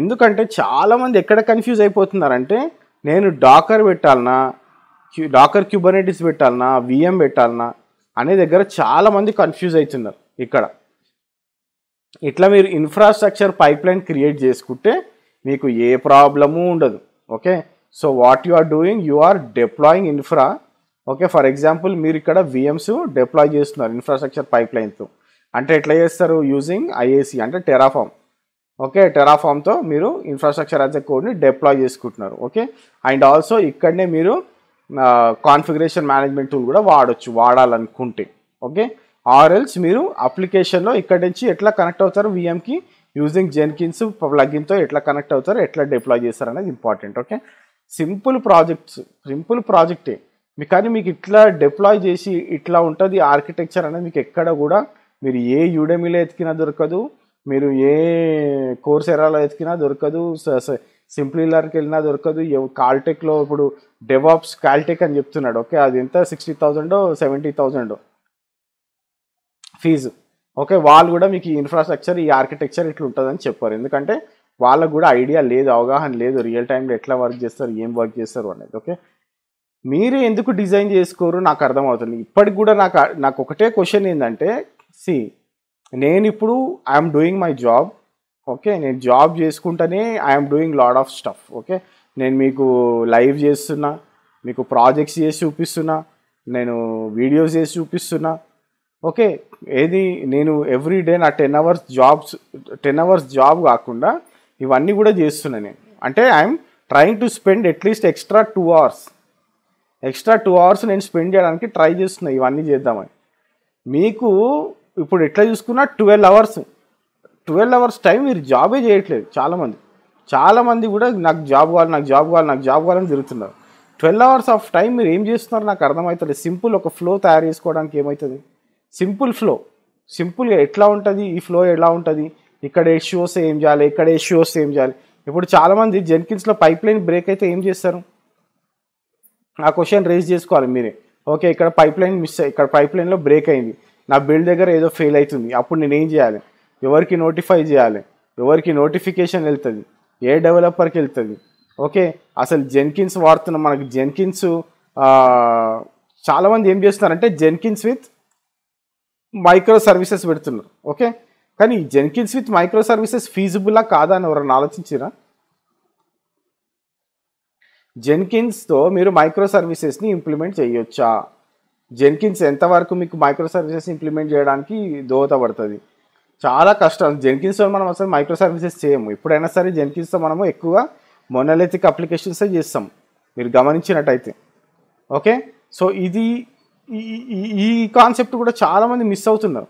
ఎందుకంటే చాలామంది ఎక్కడ కన్ఫ్యూజ్ అయిపోతున్నారంటే నేను డాకర్ పెట్టాలనా డాకర్ క్యూబర్నెటిస్ పెట్టాలనా విఎం పెట్టాలనా అనే దగ్గర చాలామంది కన్ఫ్యూజ్ అవుతున్నారు ఇక్కడ ఇట్లా మీరు ఇన్ఫ్రాస్ట్రక్చర్ పైప్లైన్ క్రియేట్ చేసుకుంటే మీకు ఏ ప్రాబ్లము ఉండదు okay so what you are doing you are deploying infra okay for example మీరు ఇక్కడ విఎమ్స్ డిప్లాయ్ చేస్తున్నారు ఇన్ఫ్రాస్ట్రక్చర్ పైప్ లైన్తో అంటే ఎట్లా చేస్తారు యూజింగ్ ఐఏసి అంటే టెరాఫామ్ ఓకే టెరాఫామ్తో మీరు ఇన్ఫ్రాస్ట్రక్చర్ యాజ్ ఎ కోడ్ని డిప్లాయ్ చేసుకుంటున్నారు ఓకే అండ్ ఆల్సో ఇక్కడనే మీరు కాన్ఫిగరేషన్ మేనేజ్మెంట్ టూల్ కూడా వాడచ్చు వాడాలనుకుంటే ఓకే ఆర్ఎల్స్ మీరు అప్లికేషన్లో ఇక్కడ నుంచి ఎట్లా కనెక్ట్ అవుతారు విఎంకి యూజింగ్ జెన్కిన్స్ ప్లగిన్తో ఎట్లా కనెక్ట్ అవుతారు ఎట్లా డిప్లాయ్ చేస్తారు అనేది important okay simple projects simple ప్రాజెక్టే మీకు కానీ మీకు ఇట్లా డిప్లాయ్ చేసి ఇట్లా ఉంటుంది ఆర్కిటెక్చర్ అనేది మీకు ఎక్కడ కూడా మీరు ఏ యూడెమీలో ఎతికినా దొరకదు మీరు ఏ కోర్స్ ఎరాలో ఎతికినా దొరకదు సింప్లీ లర్కి వెళ్ళినా దొరకదు కాల్టెక్లో ఇప్పుడు డెవాప్స్ కాల్టెక్ అని చెప్తున్నాడు ఓకే అది ఎంత సిక్స్టీ థౌజండో సెవెంటీ థౌజండో ఫీజు ఓకే వాళ్ళు కూడా మీకు ఈ ఇన్ఫ్రాస్ట్రక్చర్ ఈ ఆర్కిటెక్చర్ ఇట్లా ఉంటుందని చెప్పారు ఎందుకంటే వాళ్ళకు కూడా ఐడియా లేదు అవగాహన లేదు రియల్ టైంలో ఎట్లా వర్క్ చేస్తారు ఏం వర్క్ చేస్తారు అనేది ఓకే మీరే ఎందుకు డిజైన్ చేసుకోరు నాకు అర్థమవుతుంది ఇప్పటికి కూడా నాకు నాకు ఒకటే క్వశ్చన్ ఏంటంటే సి నేను ఇప్పుడు I'm doing my job okay నేను జాబ్ చేసుకుంటేనే I'm doing lot of stuff okay నేను మీకు లైవ్ చేస్తున్నా మీకు ప్రాజెక్ట్స్ చేసి చూపిస్తున్నా నేను వీడియోస్ చేసి చూపిస్తున్నా ఓకే ఏది నేను ఎవ్రీ డే నా ten hours jobs ten hours job కాకుండా ఇవన్నీ కూడా చేస్తున్నా నేను అంటే I'm trying to spend at least extra two hours extra two hours నేను స్పెండ్ చేయడానికి ట్రై చేస్తున్నా ఇవన్నీ చేద్దామని మీకు ఇప్పుడు ఎట్లా చూసుకున్నా twelve hours twelve hours time మీరు జాబే చేయట్లేదు చాలామంది చాలామంది కూడా నాకు జాబ్ కావాలి నాకు జాబ్ కావాలి నాకు జాబ్ కావాలని తిరుగుతున్నారు ట్వెల్వ్ అవర్స్ ఆఫ్ టైం మీరు ఏం చేస్తున్నారు నాకు అర్థమవుతుంది సింపుల్ ఒక ఫ్లో తయారు చేసుకోవడానికి ఏమవుతుంది సింపుల్ ఫ్లో సింపుల్గా ఎట్లా ఉంటుంది ఈ ఫ్లో ఎలా ఉంటుంది ఇక్కడ వస్తే ఏం చేయాలి ఇక్కడ వస్తే ఏం చేయాలి ఇప్పుడు చాలామంది జెన్కిన్స్లో పైప్ లైన్ బ్రేక్ అయితే ఏం చేస్తారు ఆ క్వశ్చన్ రేజ్ చేసుకోవాలి మీరే ఓకే ఇక్కడ పైప్ లైన్ మిస్ ఇక్కడ పైప్ లైన్లో బ్రేక్ అయింది నా బిల్డ్ దగ్గర ఏదో ఫెయిల్ అవుతుంది అప్పుడు నేను ఏం చేయాలి ఎవరికి నోటిఫై చేయాలి ఎవరికి నోటిఫికేషన్ వెళ్తుంది ఏ డెవలపర్కి వెళ్తుంది ఓకే అసలు జెన్కిన్స్ వాడుతున్న మనకి జెన్కిన్స్ చాలామంది ఏం చేస్తున్నారంటే జెన్కిన్స్ విత్ మైక్రో సర్వీసెస్ పెడుతున్నారు ఓకే కానీ జెన్కిన్స్ విత్ మైక్రో సర్వీసెస్ ఫీజిబులా కాదా అని ఎవరన్నా ఆలోచించిరా జెన్కిన్స్తో మీరు మైక్రో సర్వీసెస్ని ఇంప్లిమెంట్ చేయొచ్చా జెన్కిన్స్ ఎంతవరకు మీకు మైక్రో సర్వీసెస్ ఇంప్లిమెంట్ చేయడానికి దోహదపడుతుంది చాలా కష్టం జెన్కిన్స్తో మనం అసలు మైక్రో సర్వీసెస్ చేయము ఎప్పుడైనా సరే జెన్కిన్స్తో మనము ఎక్కువగా మొనలెతిక్ అప్లికేషన్సే చేస్తాం మీరు గమనించినట్టయితే ఓకే సో ఇది ఈ కాన్సెప్ట్ కూడా చాలామంది మిస్ అవుతున్నారు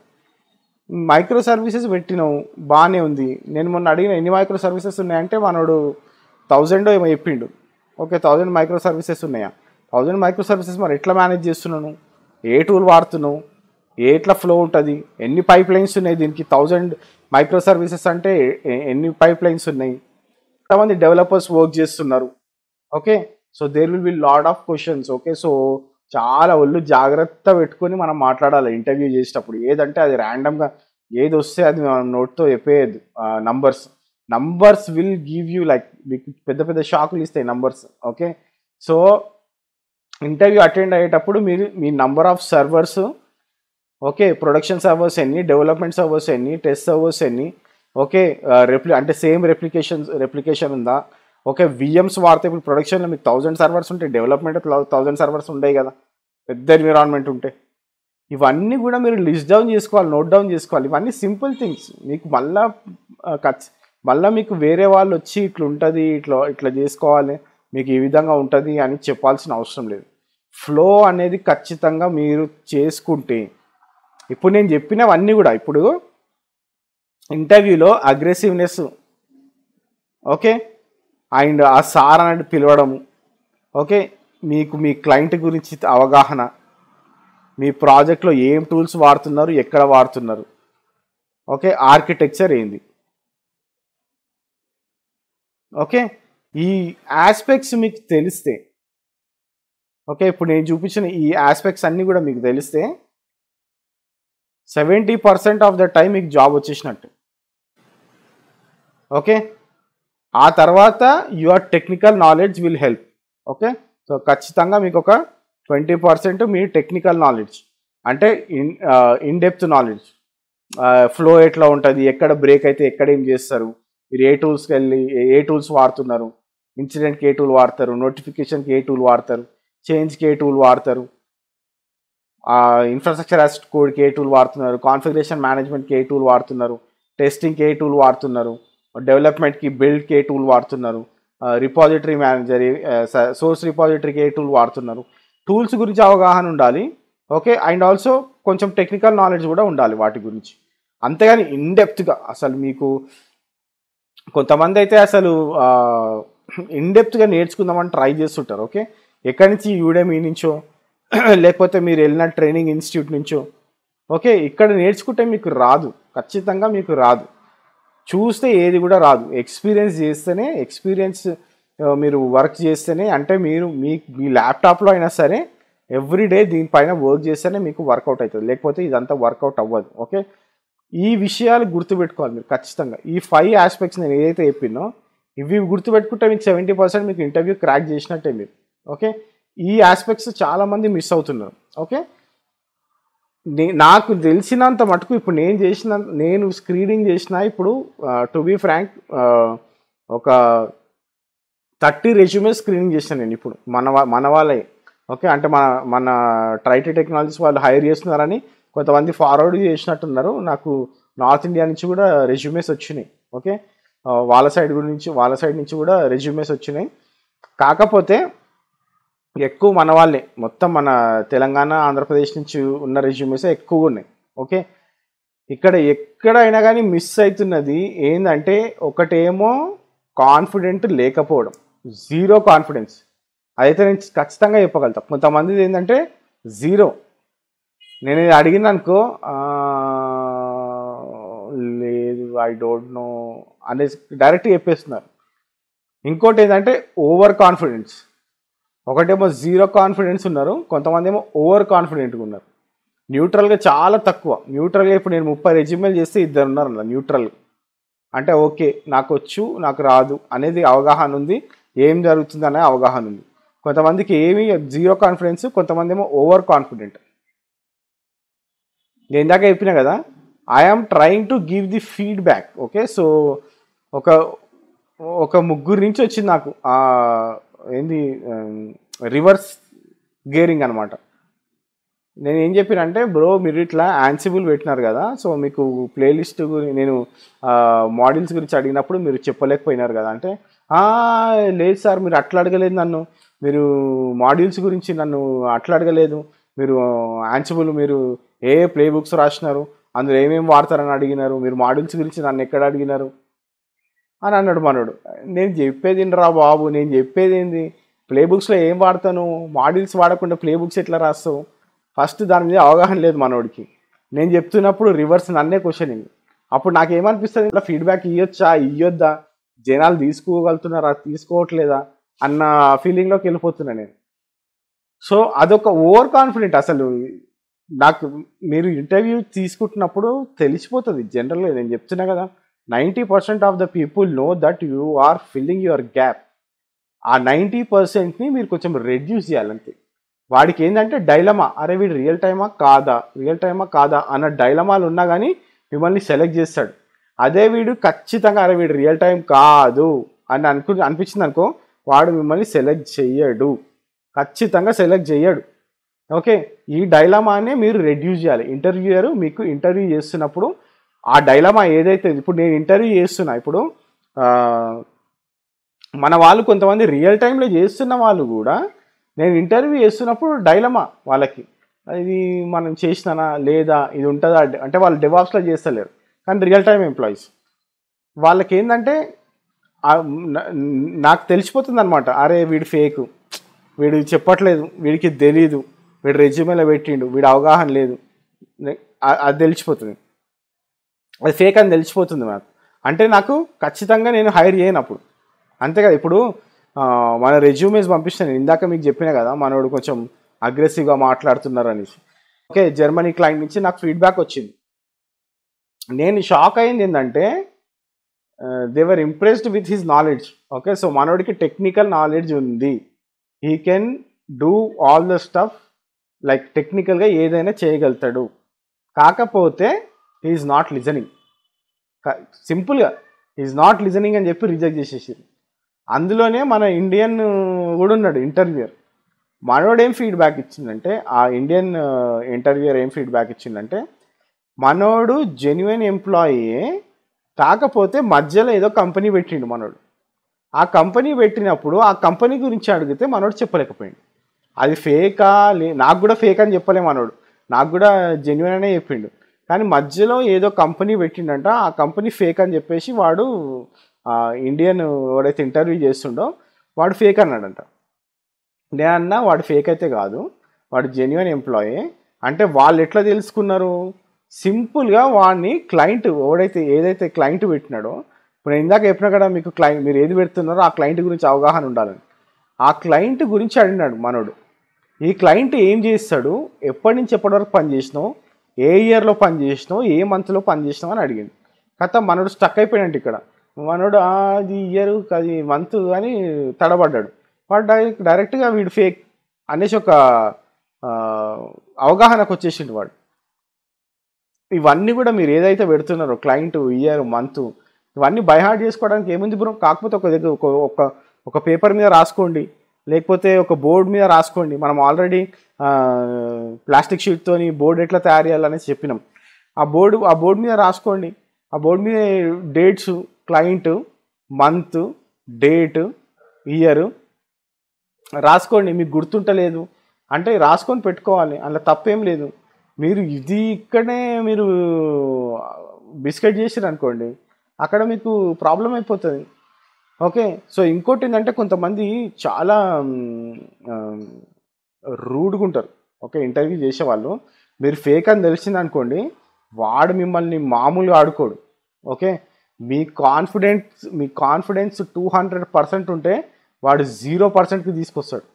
మైక్రో సర్వీసెస్ పెట్టినావు బాగానే ఉంది నేను మొన్న అడిగిన ఎన్ని మైక్రో సర్వీసెస్ ఉన్నాయంటే మనోడు థౌజండ్ ఏమో చెప్పిండు ఓకే థౌజండ్ మైక్రో సర్వీసెస్ ఉన్నాయా థౌజండ్ మైక్రో సర్వీసెస్ మరి ఎట్లా మేనేజ్ చేస్తున్నాను ఏ టూల్ వాడుతున్నావు ఏ ఎట్లా ఫ్లో ఉంటుంది ఎన్ని పైప్ లైన్స్ ఉన్నాయి దీనికి థౌజండ్ మైక్రో సర్వీసెస్ అంటే ఎన్ని పైప్ లైన్స్ ఉన్నాయి ఎంతమంది డెవలపర్స్ వర్క్ చేస్తున్నారు okay so there will be lot of questions okay so చాలా ఒళ్ళు జాగ్రత్త పెట్టుకొని మనం మాట్లాడాలి ఇంటర్వ్యూ చేసేటప్పుడు ఏదంటే అది ర్యాండమ్గా ఏది వస్తే అది మనం నోట్తో చెప్పేయద్దు numbers numbers will give you like మీకు పెద్ద పెద్ద షాకులు ఇస్తాయి numbers okay so interview attend అయ్యేటప్పుడు మీరు మీ number of servers okay production servers ఎన్ని డెవలప్మెంట్ సర్వర్స్ ఎన్ని టెస్ట్ సర్వర్స్ ఎన్ని ఓకే రెప్లి అంటే సేమ్ రెప్లికేషన్స్ రెప్లికేషన్ ఉందా ఓకే విఎమ్స్ వార్త ఇప్పుడు ప్రొడక్షన్లో మీకు థౌజండ్ సర్వర్స్ ఉంటాయి డెవలప్మెంట్ థౌజండ్ సర్వర్స్ ఉంటాయి కదా పెద్ద ఎన్విరాన్మెంట్ ఉంటే ఇవన్నీ కూడా మీరు లిస్ట్ డౌన్ చేసుకోవాలి నోట్ డౌన్ చేసుకోవాలి ఇవన్నీ సింపుల్ థింగ్స్ మీకు మళ్ళా ఖర్చు మళ్ళీ మీకు వేరే వాళ్ళు వచ్చి ఇట్లా ఉంటుంది ఇట్లా ఇట్లా చేసుకోవాలి మీకు ఈ విధంగా ఉంటుంది అని చెప్పాల్సిన అవసరం లేదు ఫ్లో అనేది ఖచ్చితంగా మీరు చేసుకుంటే ఇప్పుడు నేను చెప్పినవన్నీ కూడా ఇప్పుడు ఇంటర్వ్యూలో అగ్రెసివ్నెస్ ఓకే అండ్ ఆ సార్ అనేది పిలవడము ఓకే మీకు మీ క్లయింట్ గురించి అవగాహన మీ ప్రాజెక్ట్లో ఏం టూల్స్ వాడుతున్నారు ఎక్కడ వాడుతున్నారు ఓకే ఆర్కిటెక్చర్ ఏంది ఓకే ఈ ఆస్పెక్ట్స్ మీకు తెలిస్తే ఓకే ఇప్పుడు నేను చూపించిన ఈ ఆస్పెక్ట్స్ అన్నీ కూడా మీకు తెలిస్తే seventy percent of the time మీకు జాబ్ వచ్చేసినట్టు ఓకే ఆ తర్వాత your technical knowledge will help okay so ఖచ్చితంగా మీకు ఒక ట్వంటీ పర్సెంట్ మీ టెక్నికల్ నాలెడ్జ్ అంటే in in depth knowledge flow ఎట్లా ఉంటుంది ఎక్కడ బ్రేక్ అయితే ఎక్కడ ఏం చేస్తారు మీరు ఏ టూల్స్కి వెళ్ళి ఏ టూల్స్ వాడుతున్నారు ఇన్సిడెంట్కి ఏ టూల్ వాడతారు నోటిఫికేషన్కి ఏ టూల్ వాడతారు చేంజ్కి ఏ టూల్ వాడతారు ఇన్ఫ్రాస్ట్రక్చర్ యాసిడ్ కోడ్కి ఏ టూల్ వాడుతున్నారు కాన్ఫిగరేషన్ మేనేజ్మెంట్కి ఏ టూల్ వాడుతున్నారు టెస్టింగ్కి ఏ టూల్ వాడుతున్నారు డెవలప్మెంట్కి బిల్డ్కి ఏ టూల్ వాడుతున్నారు రిపాజిటరీ మేనేజర్ సోర్స్ రిపాజిటరీకి ఏ టూల్ వాడుతున్నారు టూల్స్ గురించి అవగాహన ఉండాలి ఓకే అండ్ ఆల్సో కొంచెం టెక్నికల్ నాలెడ్జ్ కూడా ఉండాలి వాటి గురించి అంతేగాని ఇన్డెప్త్గా అసలు మీకు కొంతమంది అయితే అసలు ఇన్డెప్త్గా నేర్చుకుందామని ట్రై చేస్తుంటారు ఓకే ఎక్కడి నుంచి యూడేమీ నుంచో లేకపోతే మీరు వెళ్ళిన ట్రైనింగ్ ఇన్స్టిట్యూట్ నుంచో ఓకే ఇక్కడ నేర్చుకుంటే మీకు రాదు ఖచ్చితంగా మీకు రాదు చూస్తే ఏది కూడా రాదు ఎక్స్పీరియన్స్ చేస్తేనే ఎక్స్పీరియన్స్ మీరు వర్క్ చేస్తేనే అంటే మీరు మీ మీ ల్యాప్టాప్లో అయినా సరే ఎవ్రీ డే దీనిపైన వర్క్ చేస్తేనే మీకు వర్కౌట్ అవుతుంది లేకపోతే ఇదంతా వర్కౌట్ అవ్వదు ఓకే ఈ విషయాలు గుర్తుపెట్టుకోవాలి మీరు ఖచ్చితంగా ఈ ఫైవ్ ఆస్పెక్ట్స్ నేను ఏదైతే చెప్పినో ఇవి గుర్తుపెట్టుకుంటే మీకు సెవెంటీ పర్సెంట్ మీకు ఇంటర్వ్యూ క్రాక్ చేసినట్టే మీరు ఓకే ఈ ఆస్పెక్ట్స్ చాలామంది మిస్ అవుతున్నారు ఓకే నాకు తెలిసినంత మటుకు ఇప్పుడు నేను చేసిన నేను స్క్రీనింగ్ చేసిన ఇప్పుడు టు బీ ఫ్రాంక్ ఒక థర్టీ రెజ్యూమే స్క్రీనింగ్ చేసిన నేను ఇప్పుడు మన మన వాళ్ళే ఓకే అంటే మన మన ట్రైటీ టెక్నాలజీస్ వాళ్ళు హైర్ చేస్తున్నారని కొంతమంది ఫార్వర్డ్ చేసినట్టున్నారు నాకు నార్త్ ఇండియా నుంచి కూడా రెజ్యూమేస్ వచ్చినాయి ఓకే వాళ్ళ సైడ్ గురించి వాళ్ళ సైడ్ నుంచి కూడా రెజ్యూమేస్ వచ్చినాయి కాకపోతే ఎక్కువ మన వాళ్ళే మొత్తం మన తెలంగాణ ఆంధ్రప్రదేశ్ నుంచి ఉన్న రెజ్యూమ్స్ ఎక్కువగా ఉన్నాయి ఓకే ఇక్కడ ఎక్కడైనా కానీ మిస్ అవుతున్నది ఏంటంటే ఒకటేమో కాన్ఫిడెంట్ లేకపోవడం జీరో కాన్ఫిడెన్స్ అయితే నేను ఖచ్చితంగా చెప్పగలుగుతా కొంతమంది ఏంటంటే జీరో నేను ఇది అడిగిన అనుకో లేదు ఐ డోంట్ నో అనేసి డైరెక్ట్ చెప్పేస్తున్నారు ఇంకోటి ఏంటంటే ఓవర్ కాన్ఫిడెన్స్ ఒకటేమో జీరో కాన్ఫిడెన్స్ ఉన్నారు కొంతమంది ఏమో ఓవర్ కాన్ఫిడెంట్గా ఉన్నారు న్యూట్రల్గా చాలా తక్కువ న్యూట్రల్గా ఇప్పుడు నేను ముప్పై రెజ్యూమేలు చేస్తే ఇద్దరు ఉన్నారు అన్న న్యూట్రల్ అంటే ఓకే నాకు వచ్చు నాకు రాదు అనేది అవగాహన ఉంది ఏం జరుగుతుంది అనే అవగాహన ఉంది కొంతమందికి ఏమి జీరో కాన్ఫిడెన్స్ కొంతమంది ఏమో ఓవర్ కాన్ఫిడెంట్ నేను ఇందాక చెప్పినా కదా I am trying to give the feedback okay so ఒక ఒక ముగ్గురు నుంచి వచ్చింది నాకు ఏంది రివర్స్ గేరింగ్ అనమాట నేను ఏం అంటే బ్రో మీరు ఇట్లా యాన్సిబుల్ పెట్టినారు కదా సో మీకు ప్లేలిస్ట్ గురించి నేను మోడల్స్ గురించి అడిగినప్పుడు మీరు చెప్పలేకపోయినారు కదా అంటే లేదు సార్ మీరు అట్లా అడగలేదు నన్ను మీరు మాడ్యూల్స్ గురించి నన్ను అట్లా అడగలేదు మీరు యాన్సిబుల్ మీరు ఏ ప్లే బుక్స్ రాసినారు అందులో ఏమేమి వాడతారని అడిగినారు మీరు మాడ్యూల్స్ గురించి నన్ను ఎక్కడ అడిగినారు అని అన్నాడు మనోడు నేను చెప్పేది రా బాబు నేను చెప్పేది ఏంది ప్లే బుక్స్లో ఏం వాడతాను మాడిల్స్ వాడకుండా ప్లే బుక్స్ ఎట్లా రాస్తావు ఫస్ట్ దాని మీద అవగాహన లేదు మనోడికి నేను చెప్తున్నప్పుడు రివర్స్ నన్నే క్వశ్చనింగ్ అప్పుడు నాకేమనిపిస్తుంది ఇలా ఫీడ్బ్యాక్ ఇవ్వచ్చా ఇవ్వద్దా జనాలు తీసుకోగలుగుతున్నారా తీసుకోవట్లేదా అన్న ఫీలింగ్లోకి వెళ్ళిపోతున్నా నేను సో అదొక ఓవర్ కాన్ఫిడెంట్ అసలు నాకు మీరు ఇంటర్వ్యూ తీసుకుంటున్నప్పుడు తెలిసిపోతుంది జనరల్గా నేను చెప్తున్నా కదా percent of the people know that you are filling your gap ఆ నైంటీ పర్సెంట్ని మీరు కొంచెం రెడ్యూస్ చేయాలంతే వాడికి ఏంటంటే డైలమా అరే వీడు రియల్ టైమా కాదా రియల్ టైమా కాదా అన్న డైలమాలు ఉన్నా కానీ మిమ్మల్ని సెలెక్ట్ చేస్తాడు అదే వీడు ఖచ్చితంగా అరే వీడు రియల్ టైం కాదు అని అనుకు అనిపించింది అనుకో వాడు మిమ్మల్ని సెలెక్ట్ చేయడు ఖచ్చితంగా సెలెక్ట్ చేయడు ఓకే ఈ డైలమానే మీరు రెడ్యూస్ చేయాలి ఇంటర్వ్యూయర్ మీకు ఇంటర్వ్యూ చేస్తున్నప్పుడు ఆ డైలమా ఏదైతే ఇప్పుడు నేను ఇంటర్వ్యూ చేస్తున్నా ఇప్పుడు మన వాళ్ళు కొంతమంది రియల్ టైంలో చేస్తున్న వాళ్ళు కూడా నేను ఇంటర్వ్యూ చేస్తున్నప్పుడు డైలమా వాళ్ళకి ఇది మనం చేసినానా లేదా ఇది ఉంటుందా అంటే వాళ్ళు డివాప్స్లో చేస్తలేరు కానీ రియల్ టైం ఎంప్లాయీస్ వాళ్ళకి ఏంటంటే నాకు తెలిసిపోతుంది అనమాట అరే వీడు ఫేక్ వీడు చెప్పట్లేదు వీడికి తెలియదు వీడు రెజ్యూమేలో పెట్టిండు వీడు అవగాహన లేదు అది తెలిసిపోతుంది అది ఫేక్ అని తెలిసిపోతుంది నాకు అంటే నాకు ఖచ్చితంగా నేను హైర్ చేయనప్పుడు అంతే కదా ఇప్పుడు మన రెజ్యూమేస్ పంపిస్తాను ఇందాక మీకు చెప్పినా కదా మనోడు కొంచెం అగ్రెసివ్గా మాట్లాడుతున్నారు అనేసి ఓకే జర్మనీ క్లైంట్ నుంచి నాకు ఫీడ్బ్యాక్ వచ్చింది నేను షాక్ అయింది ఏంటంటే they were impressed with his knowledge okay so మనోడికి టెక్నికల్ నాలెడ్జ్ ఉంది he can do all the stuff like టెక్నికల్గా ఏదైనా చేయగలుగుతాడు కాకపోతే హీఈస్ నాట్ లిజనింగ్ సింపుల్గా ఈజ్ నాట్ లిజనింగ్ అని చెప్పి రిజెక్ట్ చేసేసింది అందులోనే మన ఇండియన్ uh, కూడా ఉన్నాడు ఇంటర్వ్యూయర్ మనోడు ఏం ఫీడ్బ్యాక్ ఇచ్చిందంటే ఆ ఇండియన్ ఇంటర్వ్యూయర్ uh, ఏం ఫీడ్బ్యాక్ ఇచ్చిందంటే మనోడు జెన్యున్ ఎంప్లాయీ కాకపోతే మధ్యలో ఏదో కంపెనీ పెట్టిండు మనోడు ఆ కంపెనీ పెట్టినప్పుడు ఆ కంపెనీ గురించి అడిగితే మనోడు చెప్పలేకపోయింది అది ఫేకా లే నాకు కూడా ఫేక్ అని చెప్పలే మనోడు నాకు కూడా జెన్యున్ అనే చెప్పిండు కానీ మధ్యలో ఏదో కంపెనీ పెట్టిండంట ఆ కంపెనీ ఫేక్ అని చెప్పేసి వాడు ఇండియన్ ఎవడైతే ఇంటర్వ్యూ చేస్తుండో వాడు ఫేక్ అన్నాడంట అన్నా వాడు ఫేక్ అయితే కాదు వాడు జెన్యున్ ఎంప్లాయీ అంటే వాళ్ళు ఎట్లా తెలుసుకున్నారు సింపుల్గా వాడిని క్లయింట్ ఎవడైతే ఏదైతే క్లయింట్ పెట్టినాడో ఇప్పుడు నేను ఇందాక చెప్పినా కదా మీకు క్లయింట్ మీరు ఏది పెడుతున్నారో ఆ క్లయింట్ గురించి అవగాహన ఉండాలని ఆ క్లయింట్ గురించి అడిగినాడు మనోడు ఈ క్లయింట్ ఏం చేస్తాడు ఎప్పటి నుంచి ఎప్పటి వరకు పనిచేసినావు ఏ ఇయర్లో పని చేసినావు ఏ మంత్లో పని చేసినావు అని అడిగింది కథ మనోడు స్టక్ అయిపోయినట్టు ఇక్కడ మనోడు అది ఇయర్ అది మంత్ అని తడబడ్డాడు వాడు డైరెక్ట్గా వీడు ఫేక్ అనేసి ఒక అవగాహనకు వచ్చేసిండు వాడు ఇవన్నీ కూడా మీరు ఏదైతే పెడుతున్నారో క్లయింట్ ఇయర్ మంత్ ఇవన్నీ బై హార్ట్ చేసుకోవడానికి ఏముంది బ్రో కాకపోతే ఒక దగ్గర ఒక ఒక పేపర్ మీద రాసుకోండి లేకపోతే ఒక బోర్డు మీద రాసుకోండి మనం ఆల్రెడీ ప్లాస్టిక్ షీట్తోని బోర్డు ఎట్లా తయారు చేయాలనేసి చెప్పినాం ఆ బోర్డు ఆ బోర్డు మీద రాసుకోండి ఆ బోర్డు మీద dates client month date year రాసుకోండి మీకు గుర్తుంటలేదు అంటే రాసుకొని పెట్టుకోవాలి అందులో తప్పేం లేదు మీరు ఇది ఇక్కడనే మీరు బిస్కెట్ చేసారు అనుకోండి అక్కడ మీకు ప్రాబ్లం అయిపోతుంది ఓకే సో ఇంకోటి ఏంటంటే కొంతమంది చాలా రూడ్గా ఉంటారు ఓకే ఇంటర్వ్యూ చేసేవాళ్ళు మీరు ఫేక్ అని తెలిసింది అనుకోండి వాడు మిమ్మల్ని మామూలుగా ఆడుకోడు ఓకే మీ కాన్ఫిడెన్స్ మీ కాన్ఫిడెన్స్ టూ హండ్రెడ్ పర్సెంట్ ఉంటే వాడు జీరో పర్సెంట్కి తీసుకొస్తాడు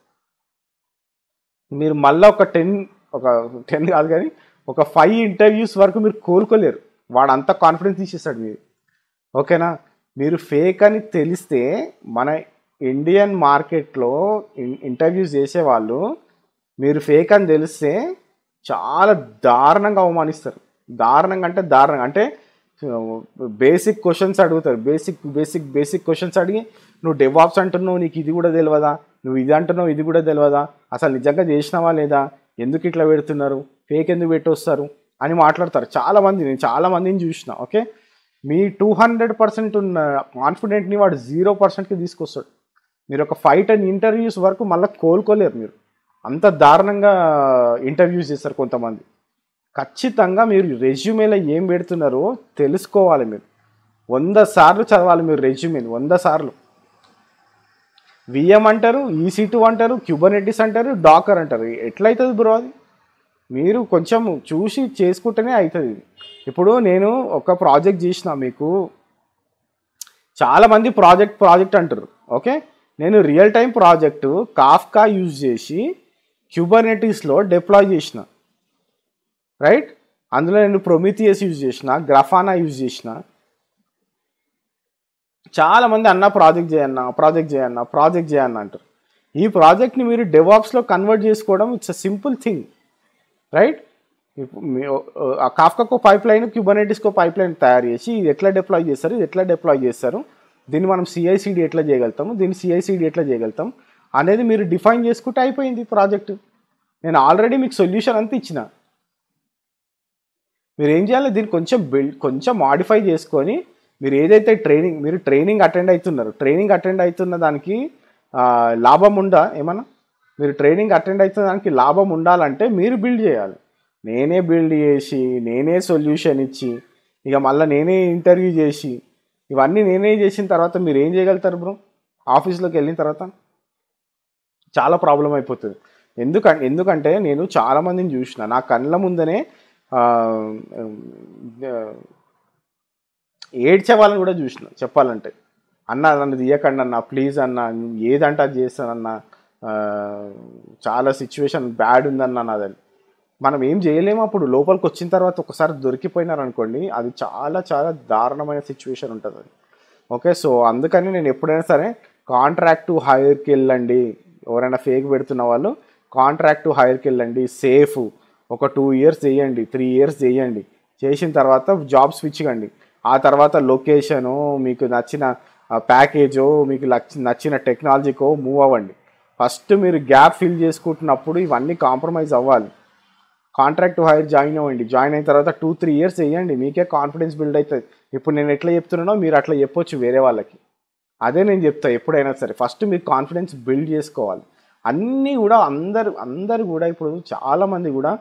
మీరు మళ్ళీ ఒక టెన్ ఒక టెన్ కాదు కానీ ఒక ఫైవ్ ఇంటర్వ్యూస్ వరకు మీరు కోలుకోలేరు వాడు అంత కాన్ఫిడెన్స్ తీసేస్తాడు మీరు ఓకేనా మీరు ఫేక్ అని తెలిస్తే మన ఇండియన్ మార్కెట్లో ఇంటర్వ్యూస్ చేసేవాళ్ళు మీరు ఫేక్ అని తెలిస్తే చాలా దారుణంగా అవమానిస్తారు దారుణంగా అంటే దారుణంగా అంటే బేసిక్ క్వశ్చన్స్ అడుగుతారు బేసిక్ బేసిక్ బేసిక్ క్వశ్చన్స్ అడిగి నువ్వు డెవాప్స్ అంటున్నావు నీకు ఇది కూడా తెలియదా నువ్వు ఇది అంటున్నావు ఇది కూడా తెలియదా అసలు నిజంగా చేసినావా లేదా ఎందుకు ఇట్లా పెడుతున్నారు ఫేక్ ఎందుకు వస్తారు అని మాట్లాడతారు చాలామంది నేను చాలామందిని చూసిన ఓకే మీ టూ హండ్రెడ్ పర్సెంట్ ఉన్న కాన్ఫిడెంట్ని వాడు జీరో పర్సెంట్కి తీసుకొస్తాడు మీరు ఒక ఫైవ్ టెన్ ఇంటర్వ్యూస్ వరకు మళ్ళీ కోలుకోలేరు మీరు అంత దారుణంగా ఇంటర్వ్యూస్ చేస్తారు కొంతమంది ఖచ్చితంగా మీరు రెజ్యూమేలో ఏం పెడుతున్నారో తెలుసుకోవాలి మీరు వంద సార్లు చదవాలి మీరు రెజ్యూమేని వంద సార్లు విఎం అంటారు ఈసీ e టూ అంటారు క్యూబనెటిస్ అంటారు డాకర్ అంటారు ఎట్లయితుంది బ్రో అది మీరు కొంచెం చూసి చేసుకుంటేనే అవుతుంది ఇప్పుడు నేను ఒక ప్రాజెక్ట్ చేసిన మీకు చాలామంది ప్రాజెక్ట్ ప్రాజెక్ట్ అంటారు ఓకే నేను real time project Kafka use చేసి క్యూబర్నెటిక్స్లో డిప్లాయ్ చేసిన రైట్ అందులో నేను ప్రొమిథియస్ యూజ్ చేసిన గ్రఫానా యూజ్ చేసిన చాలామంది అన్న ప్రాజెక్ట్ చేయన్న ప్రాజెక్ట్ చేయన్న ప్రాజెక్ట్ చేయన్న అంటారు ఈ ప్రాజెక్ట్ని మీరు డెవాప్స్లో కన్వర్ట్ చేసుకోవడం it's a simple thing right ఆ కాఫ్కాకు పైప్ లైన్ క్యూబనైటిస్కు పైప్ లైన్ తయారు చేసి ఇది ఎట్లా డిప్లాయ్ చేస్తారు ఇది ఎట్లా డిప్లాయ్ చేస్తారు దీన్ని మనం సిఐసిడి ఎట్లా చేయగలుగుతాము దీన్ని సిఐసిడి ఎట్లా చేయగలుగుతాం అనేది మీరు డిఫైన్ చేసుకుంటే అయిపోయింది ప్రాజెక్ట్ నేను ఆల్రెడీ మీకు సొల్యూషన్ అంతా ఇచ్చిన మీరు ఏం చేయాలి దీన్ని కొంచెం బిల్డ్ కొంచెం మాడిఫై చేసుకొని మీరు ఏదైతే ట్రైనింగ్ మీరు ట్రైనింగ్ అటెండ్ అవుతున్నారు ట్రైనింగ్ అటెండ్ అవుతున్న దానికి లాభం ఉందా ఏమన్నా మీరు ట్రైనింగ్ అటెండ్ అవుతున్న దానికి లాభం ఉండాలంటే మీరు బిల్డ్ చేయాలి నేనే బిల్డ్ చేసి నేనే సొల్యూషన్ ఇచ్చి ఇక మళ్ళీ నేనే ఇంటర్వ్యూ చేసి ఇవన్నీ నేనే చేసిన తర్వాత మీరు ఏం చేయగలుగుతారు బ్రో ఆఫీస్లోకి వెళ్ళిన తర్వాత చాలా ప్రాబ్లం అయిపోతుంది ఎందుక ఎందుకంటే నేను చాలామందిని చూసిన నా కళ్ళ ముందనే ఏడ్చే వాళ్ళని కూడా చూసిన చెప్పాలంటే అన్న నన్ను తీయకండి అన్న ప్లీజ్ అన్న ఏదంటే అది చేస్తానన్నా చాలా సిచ్యువేషన్ బ్యాడ్ ఉందన్న నాదని మనం ఏం చేయలేము అప్పుడు లోపలికి వచ్చిన తర్వాత ఒకసారి దొరికిపోయినారనుకోండి అది చాలా చాలా దారుణమైన సిచ్యువేషన్ ఉంటుంది ఓకే సో అందుకని నేను ఎప్పుడైనా సరే కాంట్రాక్ట్ టు హైర్కి వెళ్ళండి ఎవరైనా ఫేక్ పెడుతున్న వాళ్ళు కాంట్రాక్ట్ టు హైర్కి వెళ్ళండి సేఫ్ ఒక టూ ఇయర్స్ చేయండి త్రీ ఇయర్స్ చేయండి చేసిన తర్వాత జాబ్ స్విచ్ కండి ఆ తర్వాత లొకేషను మీకు నచ్చిన ప్యాకేజో మీకు నచ్చిన టెక్నాలజీకో మూవ్ అవ్వండి ఫస్ట్ మీరు గ్యాప్ ఫిల్ చేసుకుంటున్నప్పుడు ఇవన్నీ కాంప్రమైజ్ అవ్వాలి కాంట్రాక్ట్ హైర్ జాయిన్ అవ్వండి జాయిన్ అయిన తర్వాత టూ త్రీ ఇయర్స్ వేయండి మీకే కాన్ఫిడెన్స్ బిల్డ్ అవుతుంది ఇప్పుడు నేను ఎట్లా చెప్తున్నానో మీరు అట్లా చెప్పొచ్చు వేరే వాళ్ళకి అదే నేను చెప్తాను ఎప్పుడైనా సరే ఫస్ట్ మీరు కాన్ఫిడెన్స్ బిల్డ్ చేసుకోవాలి అన్నీ కూడా అందరు అందరు కూడా ఇప్పుడు చాలామంది కూడా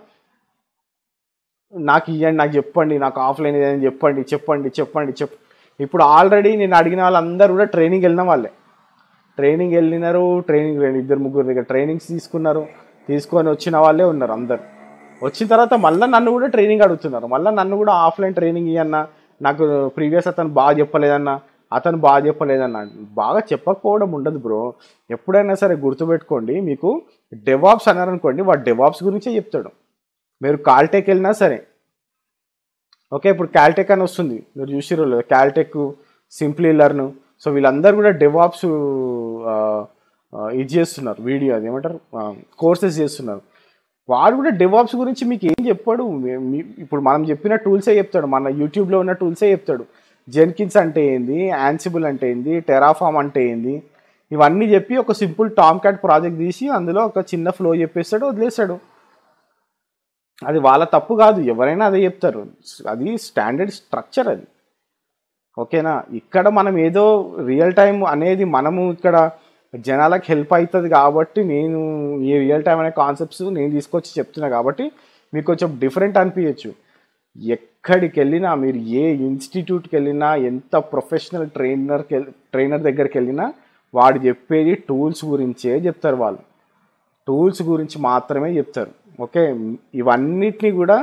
నాకు ఇవ్వండి నాకు చెప్పండి నాకు ఆఫ్లైన్ ఇదని చెప్పండి చెప్పండి చెప్పండి చెప్ ఇప్పుడు ఆల్రెడీ నేను అడిగిన వాళ్ళందరూ కూడా ట్రైనింగ్ వెళ్ళిన వాళ్ళే ట్రైనింగ్ వెళ్ళినారు ట్రైనింగ్ ఇద్దరు ముగ్గురు దగ్గర ట్రైనింగ్స్ తీసుకున్నారు తీసుకొని వచ్చిన వాళ్ళే ఉన్నారు అందరు వచ్చిన తర్వాత మళ్ళీ నన్ను కూడా ట్రైనింగ్ అడుగుతున్నారు మళ్ళీ నన్ను కూడా ఆఫ్లైన్ ట్రైనింగ్ ఇవ్వన్న నాకు ప్రీవియస్ అతను బాగా చెప్పలేదన్న అతను బాగా చెప్పలేదన్న బాగా చెప్పకపోవడం ఉండదు బ్రో ఎప్పుడైనా సరే గుర్తుపెట్టుకోండి మీకు డెవాప్స్ అన్నారు అనుకోండి వాడు డెవాప్స్ గురించే చెప్తాడు మీరు కాల్టెక్ వెళ్ళినా సరే ఓకే ఇప్పుడు క్యాల్టెక్ అని వస్తుంది మీరు చూసిరో లేదు క్యాల్టెక్ సింప్లీ లర్న్ సో వీళ్ళందరూ కూడా డెవాప్స్ ఇది చేస్తున్నారు వీడియో అది ఏమంటారు కోర్సెస్ చేస్తున్నారు వాడు కూడా డెవాప్స్ గురించి మీకు ఏం చెప్పాడు ఇప్పుడు మనం చెప్పిన టూల్సే చెప్తాడు మన యూట్యూబ్లో ఉన్న టూల్సే చెప్తాడు జెన్కిన్స్ అంటే ఏంది యాన్సిబుల్ అంటే ఏంది టెరాఫామ్ అంటే ఏంది ఇవన్నీ చెప్పి ఒక సింపుల్ టామ్ క్యాట్ ప్రాజెక్ట్ తీసి అందులో ఒక చిన్న ఫ్లో చెప్పేస్తాడు వదిలేస్తాడు అది వాళ్ళ తప్పు కాదు ఎవరైనా అదే చెప్తారు అది స్టాండర్డ్ స్ట్రక్చర్ అది ఓకేనా ఇక్కడ మనం ఏదో రియల్ టైం అనేది మనము ఇక్కడ జనాలకు హెల్ప్ అవుతుంది కాబట్టి నేను ఈ రియల్ టైం అనే కాన్సెప్ట్స్ నేను తీసుకొచ్చి చెప్తున్నా కాబట్టి మీకు కొంచెం డిఫరెంట్ అనిపించచ్చు ఎక్కడికి వెళ్ళినా మీరు ఏ ఇన్స్టిట్యూట్కి వెళ్ళినా ఎంత ప్రొఫెషనల్ ట్రైనర్కి ట్రైనర్ దగ్గరికి వెళ్ళినా వాడు చెప్పేది టూల్స్ గురించే చెప్తారు వాళ్ళు టూల్స్ గురించి మాత్రమే చెప్తారు ఓకే ఇవన్నిటినీ కూడా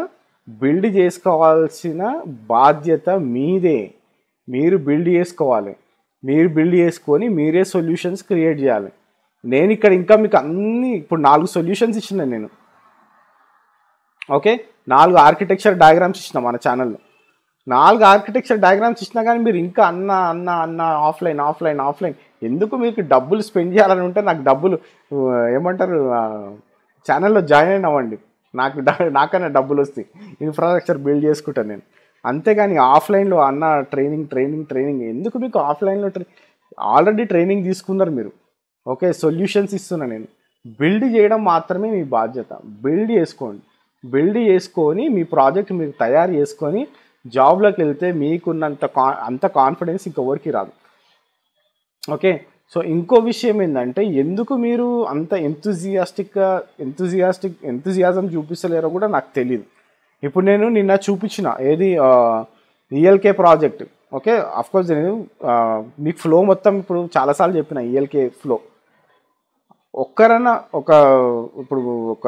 బిల్డ్ చేసుకోవాల్సిన బాధ్యత మీదే మీరు బిల్డ్ చేసుకోవాలి మీరు బిల్డ్ చేసుకొని మీరే సొల్యూషన్స్ క్రియేట్ చేయాలి నేను ఇక్కడ ఇంకా మీకు అన్ని ఇప్పుడు నాలుగు సొల్యూషన్స్ ఇచ్చిన నేను ఓకే నాలుగు ఆర్కిటెక్చర్ డయాగ్రామ్స్ ఇచ్చిన మన ఛానల్లో నాలుగు ఆర్కిటెక్చర్ డయాగ్రామ్స్ ఇచ్చినా కానీ మీరు ఇంకా అన్న అన్న అన్న ఆఫ్లైన్ ఆఫ్లైన్ ఆఫ్లైన్ ఎందుకు మీకు డబ్బులు స్పెండ్ చేయాలని ఉంటే నాకు డబ్బులు ఏమంటారు ఛానల్లో జాయిన్ అయినవ్వండి నాకు నాకన్నా డబ్బులు వస్తాయి ఇన్ఫ్రాస్ట్రక్చర్ బిల్డ్ చేసుకుంటాను నేను అంతేగాని ఆఫ్లైన్లో అన్న ట్రైనింగ్ ట్రైనింగ్ ట్రైనింగ్ ఎందుకు మీకు ఆఫ్లైన్లో ట్రై ఆల్రెడీ ట్రైనింగ్ తీసుకున్నారు మీరు ఓకే సొల్యూషన్స్ ఇస్తున్నా నేను బిల్డ్ చేయడం మాత్రమే మీ బాధ్యత బిల్డ్ చేసుకోండి బిల్డ్ చేసుకొని మీ ప్రాజెక్ట్ మీరు తయారు చేసుకొని జాబ్లోకి వెళ్తే మీకున్నంత కా అంత కాన్ఫిడెన్స్ ఇంకెవరికి రాదు ఓకే సో ఇంకో విషయం ఏంటంటే ఎందుకు మీరు అంత ఎంతూజియాస్టిక్గా ఎంతూజియాస్టిక్ ఎంతూజియాజం చూపిస్తలేరో కూడా నాకు తెలియదు ఇప్పుడు నేను నిన్న చూపించిన ఏది ELK e project okay course నేను మీకు ఫ్లో మొత్తం ఇప్పుడు చాలాసార్లు చెప్పిన ఈఎల్కే e ఫ్లో ఒక్కరన్నా ఒక ఇప్పుడు ఒక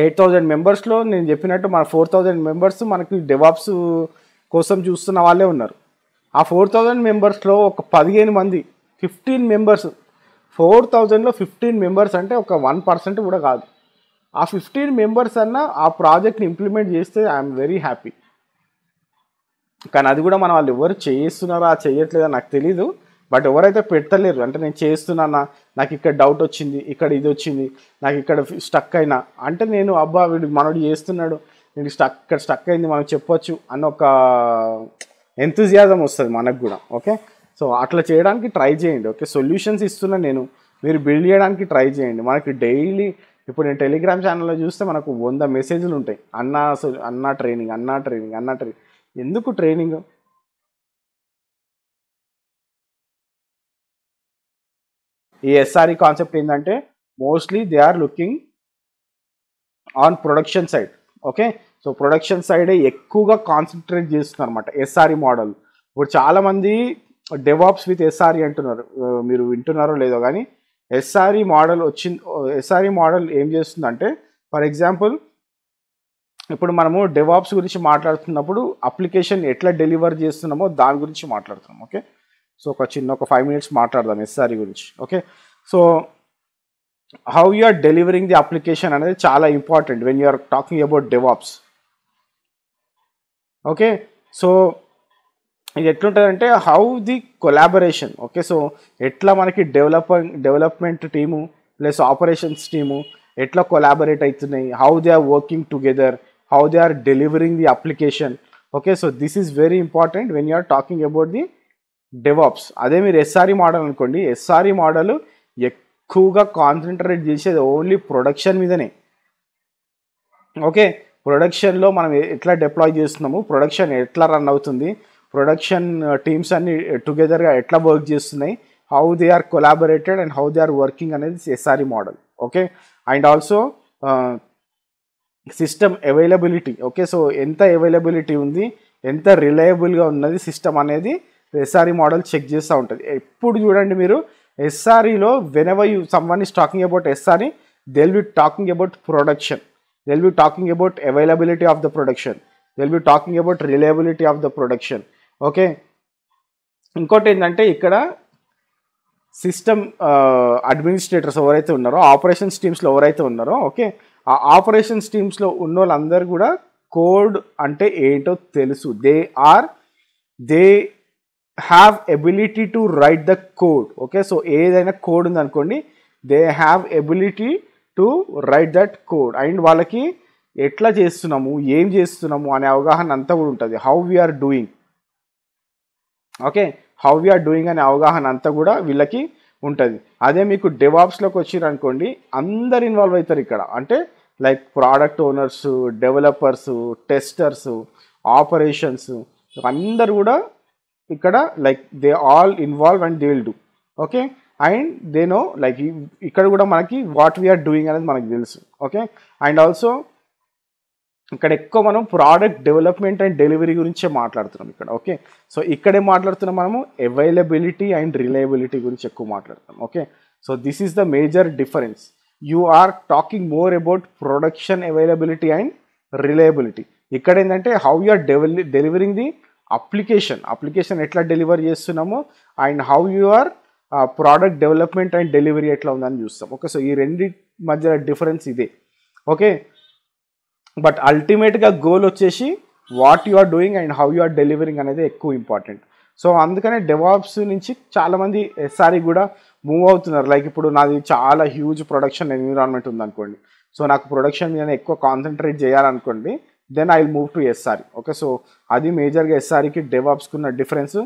ఎయిట్ థౌజండ్ మెంబర్స్లో నేను చెప్పినట్టు మన ఫోర్ థౌజండ్ మెంబర్స్ మనకి డెవాప్స్ కోసం చూస్తున్న వాళ్ళే ఉన్నారు ఆ ఫోర్ థౌజండ్ మెంబర్స్లో ఒక పదిహేను మంది ఫిఫ్టీన్ మెంబర్స్ ఫోర్ థౌజండ్లో ఫిఫ్టీన్ మెంబర్స్ అంటే ఒక వన్ పర్సెంట్ కూడా కాదు ఆ ఫిఫ్టీన్ మెంబర్స్ అన్న ఆ ప్రాజెక్ట్ని ఇంప్లిమెంట్ చేస్తే ఐఎమ్ వెరీ హ్యాపీ కానీ అది కూడా మనం వాళ్ళు ఎవరు చేస్తున్నారా చేయట్లేదా నాకు తెలీదు బట్ ఎవరైతే పెట్టలేరు అంటే నేను చేస్తున్నానా నాకు ఇక్కడ డౌట్ వచ్చింది ఇక్కడ ఇది వచ్చింది నాకు ఇక్కడ స్టక్ అయినా అంటే నేను అబ్బా వీడు మనోడు చేస్తున్నాడు నేను స్టక్ ఇక్కడ స్టక్ అయింది మనం చెప్పొచ్చు అన్న ఒక ఎంతూజియాజం వస్తుంది మనకు కూడా ఓకే సో అట్లా చేయడానికి ట్రై చేయండి ఓకే సొల్యూషన్స్ ఇస్తున్నా నేను మీరు బిల్డ్ చేయడానికి ట్రై చేయండి మనకి డైలీ ఇప్పుడు నేను టెలిగ్రామ్ ఛానల్లో చూస్తే మనకు వంద మెసేజ్లు ఉంటాయి అన్నా అన్నా ట్రైనింగ్ అన్నా ట్రైనింగ్ అన్నా ట్రైనింగ్ ఎందుకు ట్రైనింగ్ ఈ ఎస్ఆర్ఇ కాన్సెప్ట్ e ఏంటంటే mostly they are looking on production side okay so production సైడే ఎక్కువగా కాన్సన్ట్రేట్ చేస్తున్నారు అనమాట ఎస్ఆర్ఈ మోడల్ e ఇప్పుడు చాలామంది డెవాప్స్ విత్ ఎస్ఆర్ఈ అంటున్నారు మీరు వింటున్నారో లేదో కానీ ఎస్ఆర్ఈ మోడల్ వచ్చింది ఎస్ఆర్ఈ మోడల్ ఏం చేస్తుందంటే ఫర్ ఎగ్జాంపుల్ ఇప్పుడు మనము డెవాప్స్ గురించి మాట్లాడుతున్నప్పుడు అప్లికేషన్ ఎట్లా డెలివర్ చేస్తున్నామో దాని గురించి మాట్లాడుతున్నాం ఓకే సో ఒక చిన్న ఒక ఫైవ్ మినిట్స్ మాట్లాడదాం ఎస్ఆర్ఈ e గురించి okay so how you are delivering the application అనేది చాలా important when you are talking about DevOps okay so ఇది ఎట్లుంటుందంటే how the collaboration okay so ఎట్లా మనకి develop development team plus operations team ఎట్లా collaborate అవుతున్నాయి how they are working together how they are delivering the application okay so this is very important when you're talking about the DevOps అదే మీరు SRE model e అనుకోండి SRE model e ఎక్కువగా concentrate చేసేది only production మీదనే okay ప్రొడక్షన్లో మనం ఎట్లా deploy చేస్తున్నాము ప్రొడక్షన్ ఎట్లా రన్ అవుతుంది ప్రొడక్షన్ టీమ్స్ అన్ని టుగెదర్గా ఎట్లా వర్క్ చేస్తున్నాయి how they are collaborated and how they are working అనేది SRE model okay and also system availability okay so ఎంత అవైలబిలిటీ ఉంది ఎంత రిలయబుల్గా ఉన్నది సిస్టమ్ అనేది ఎస్ఆర్ఈ మోడల్ చెక్ చేస్తూ ఉంటుంది ఎప్పుడు చూడండి మీరు ఎస్ఆర్ఈలో whenever you someone talking about SRE they'll be talking about production they'll be talking about availability of the production they'll be talking about reliability of the production okay ఇంకోటి ఏంటంటే ఇక్కడ system administrators ఎవరైతే ఉన్నారో ఆపరేషన్స్ టీమ్స్లో ఎవరైతే ఉన్నారో okay ఆ operations టీమ్స్లో ఉన్న వాళ్ళందరూ కూడా కోడ్ అంటే ఏంటో తెలుసు they are they have ability to write the code okay so ఏదైనా కోడ్ ఉందనుకోండి they have ability to write that code and వాళ్ళకి ఎట్లా చేస్తున్నాము ఏం చేస్తున్నాము అనే అవగాహన అంతా కూడా ఉంటుంది how we're doing okay how we're doing అనే అవగాహన అంతా కూడా వీళ్ళకి ఉంటుంది అదే మీకు డెవాప్స్లోకి వచ్చిరనుకోండి అందరు ఇన్వాల్వ్ అవుతారు ఇక్కడ అంటే like product owners developers testers operations అందరు కూడా ఇక్కడ like they all involve and they will do okay and they know like ఇక్కడ కూడా మనకి వాట్ వీఆర్ డూయింగ్ అనేది మనకు తెలుసు ఓకే అండ్ ఆల్సో ఇక్కడ ఎక్కువ మనం ప్రోడక్ట్ డెవలప్మెంట్ అండ్ డెలివరీ గురించే మాట్లాడుతున్నాం ఇక్కడ ఓకే సో ఇక్కడే మాట్లాడుతున్నాం మనము అవైలబిలిటీ అండ్ రిలయబిలిటీ గురించి ఎక్కువ మాట్లాడుతున్నాం okay so this is the major difference you are talking more about production availability and reliability ఇక్కడ ఏంటంటే how you are deli delivering the application application ఎట్లా డెలివర్ చేస్తున్నామో and how you are product development and delivery ఎట్లా ఉందని చూస్తాం okay so ఈ రెండింటి మధ్య డిఫరెన్స్ ఇదే ఓకే బట్ అల్టిమేట్గా గోల్ వచ్చేసి what you are doing and how you are delivering అనేది ఎక్కువ ఇంపార్టెంట్ సో అందుకనే డెవాప్స్ నుంచి చాలామంది ఎస్ఆర్ఈ కూడా మూవ్ అవుతున్నారు లైక్ ఇప్పుడు నాది చాలా హ్యూజ్ ప్రొడక్షన్ ఎన్విరాన్మెంట్ ఉందనుకోండి సో నాకు ప్రొడక్షన్ మీద ఎక్కువ కాన్సన్ట్రేట్ చేయాలనుకోండి then I move to SRE okay so అది మేజర్గా ఎస్ఆర్ఈకి డెవాప్స్కి ఉన్న డిఫరెన్స్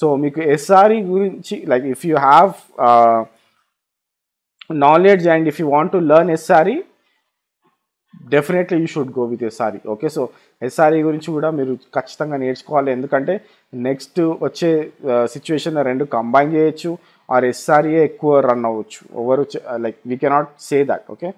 సో మీకు ఎస్ఆర్ఈ గురించి like if you have knowledge and if you want to learn SRE definitely you should go with SRE okay so SRE గురించి కూడా మీరు ఖచ్చితంగా నేర్చుకోవాలి ఎందుకంటే నెక్స్ట్ వచ్చే సిచ్యువేషన్ రెండు కంబైన్ చేయొచ్చు ఆర్ ఎస్ఆర్ఏ ఎక్కువ రన్ అవ్వచ్చు over like we cannot say that okay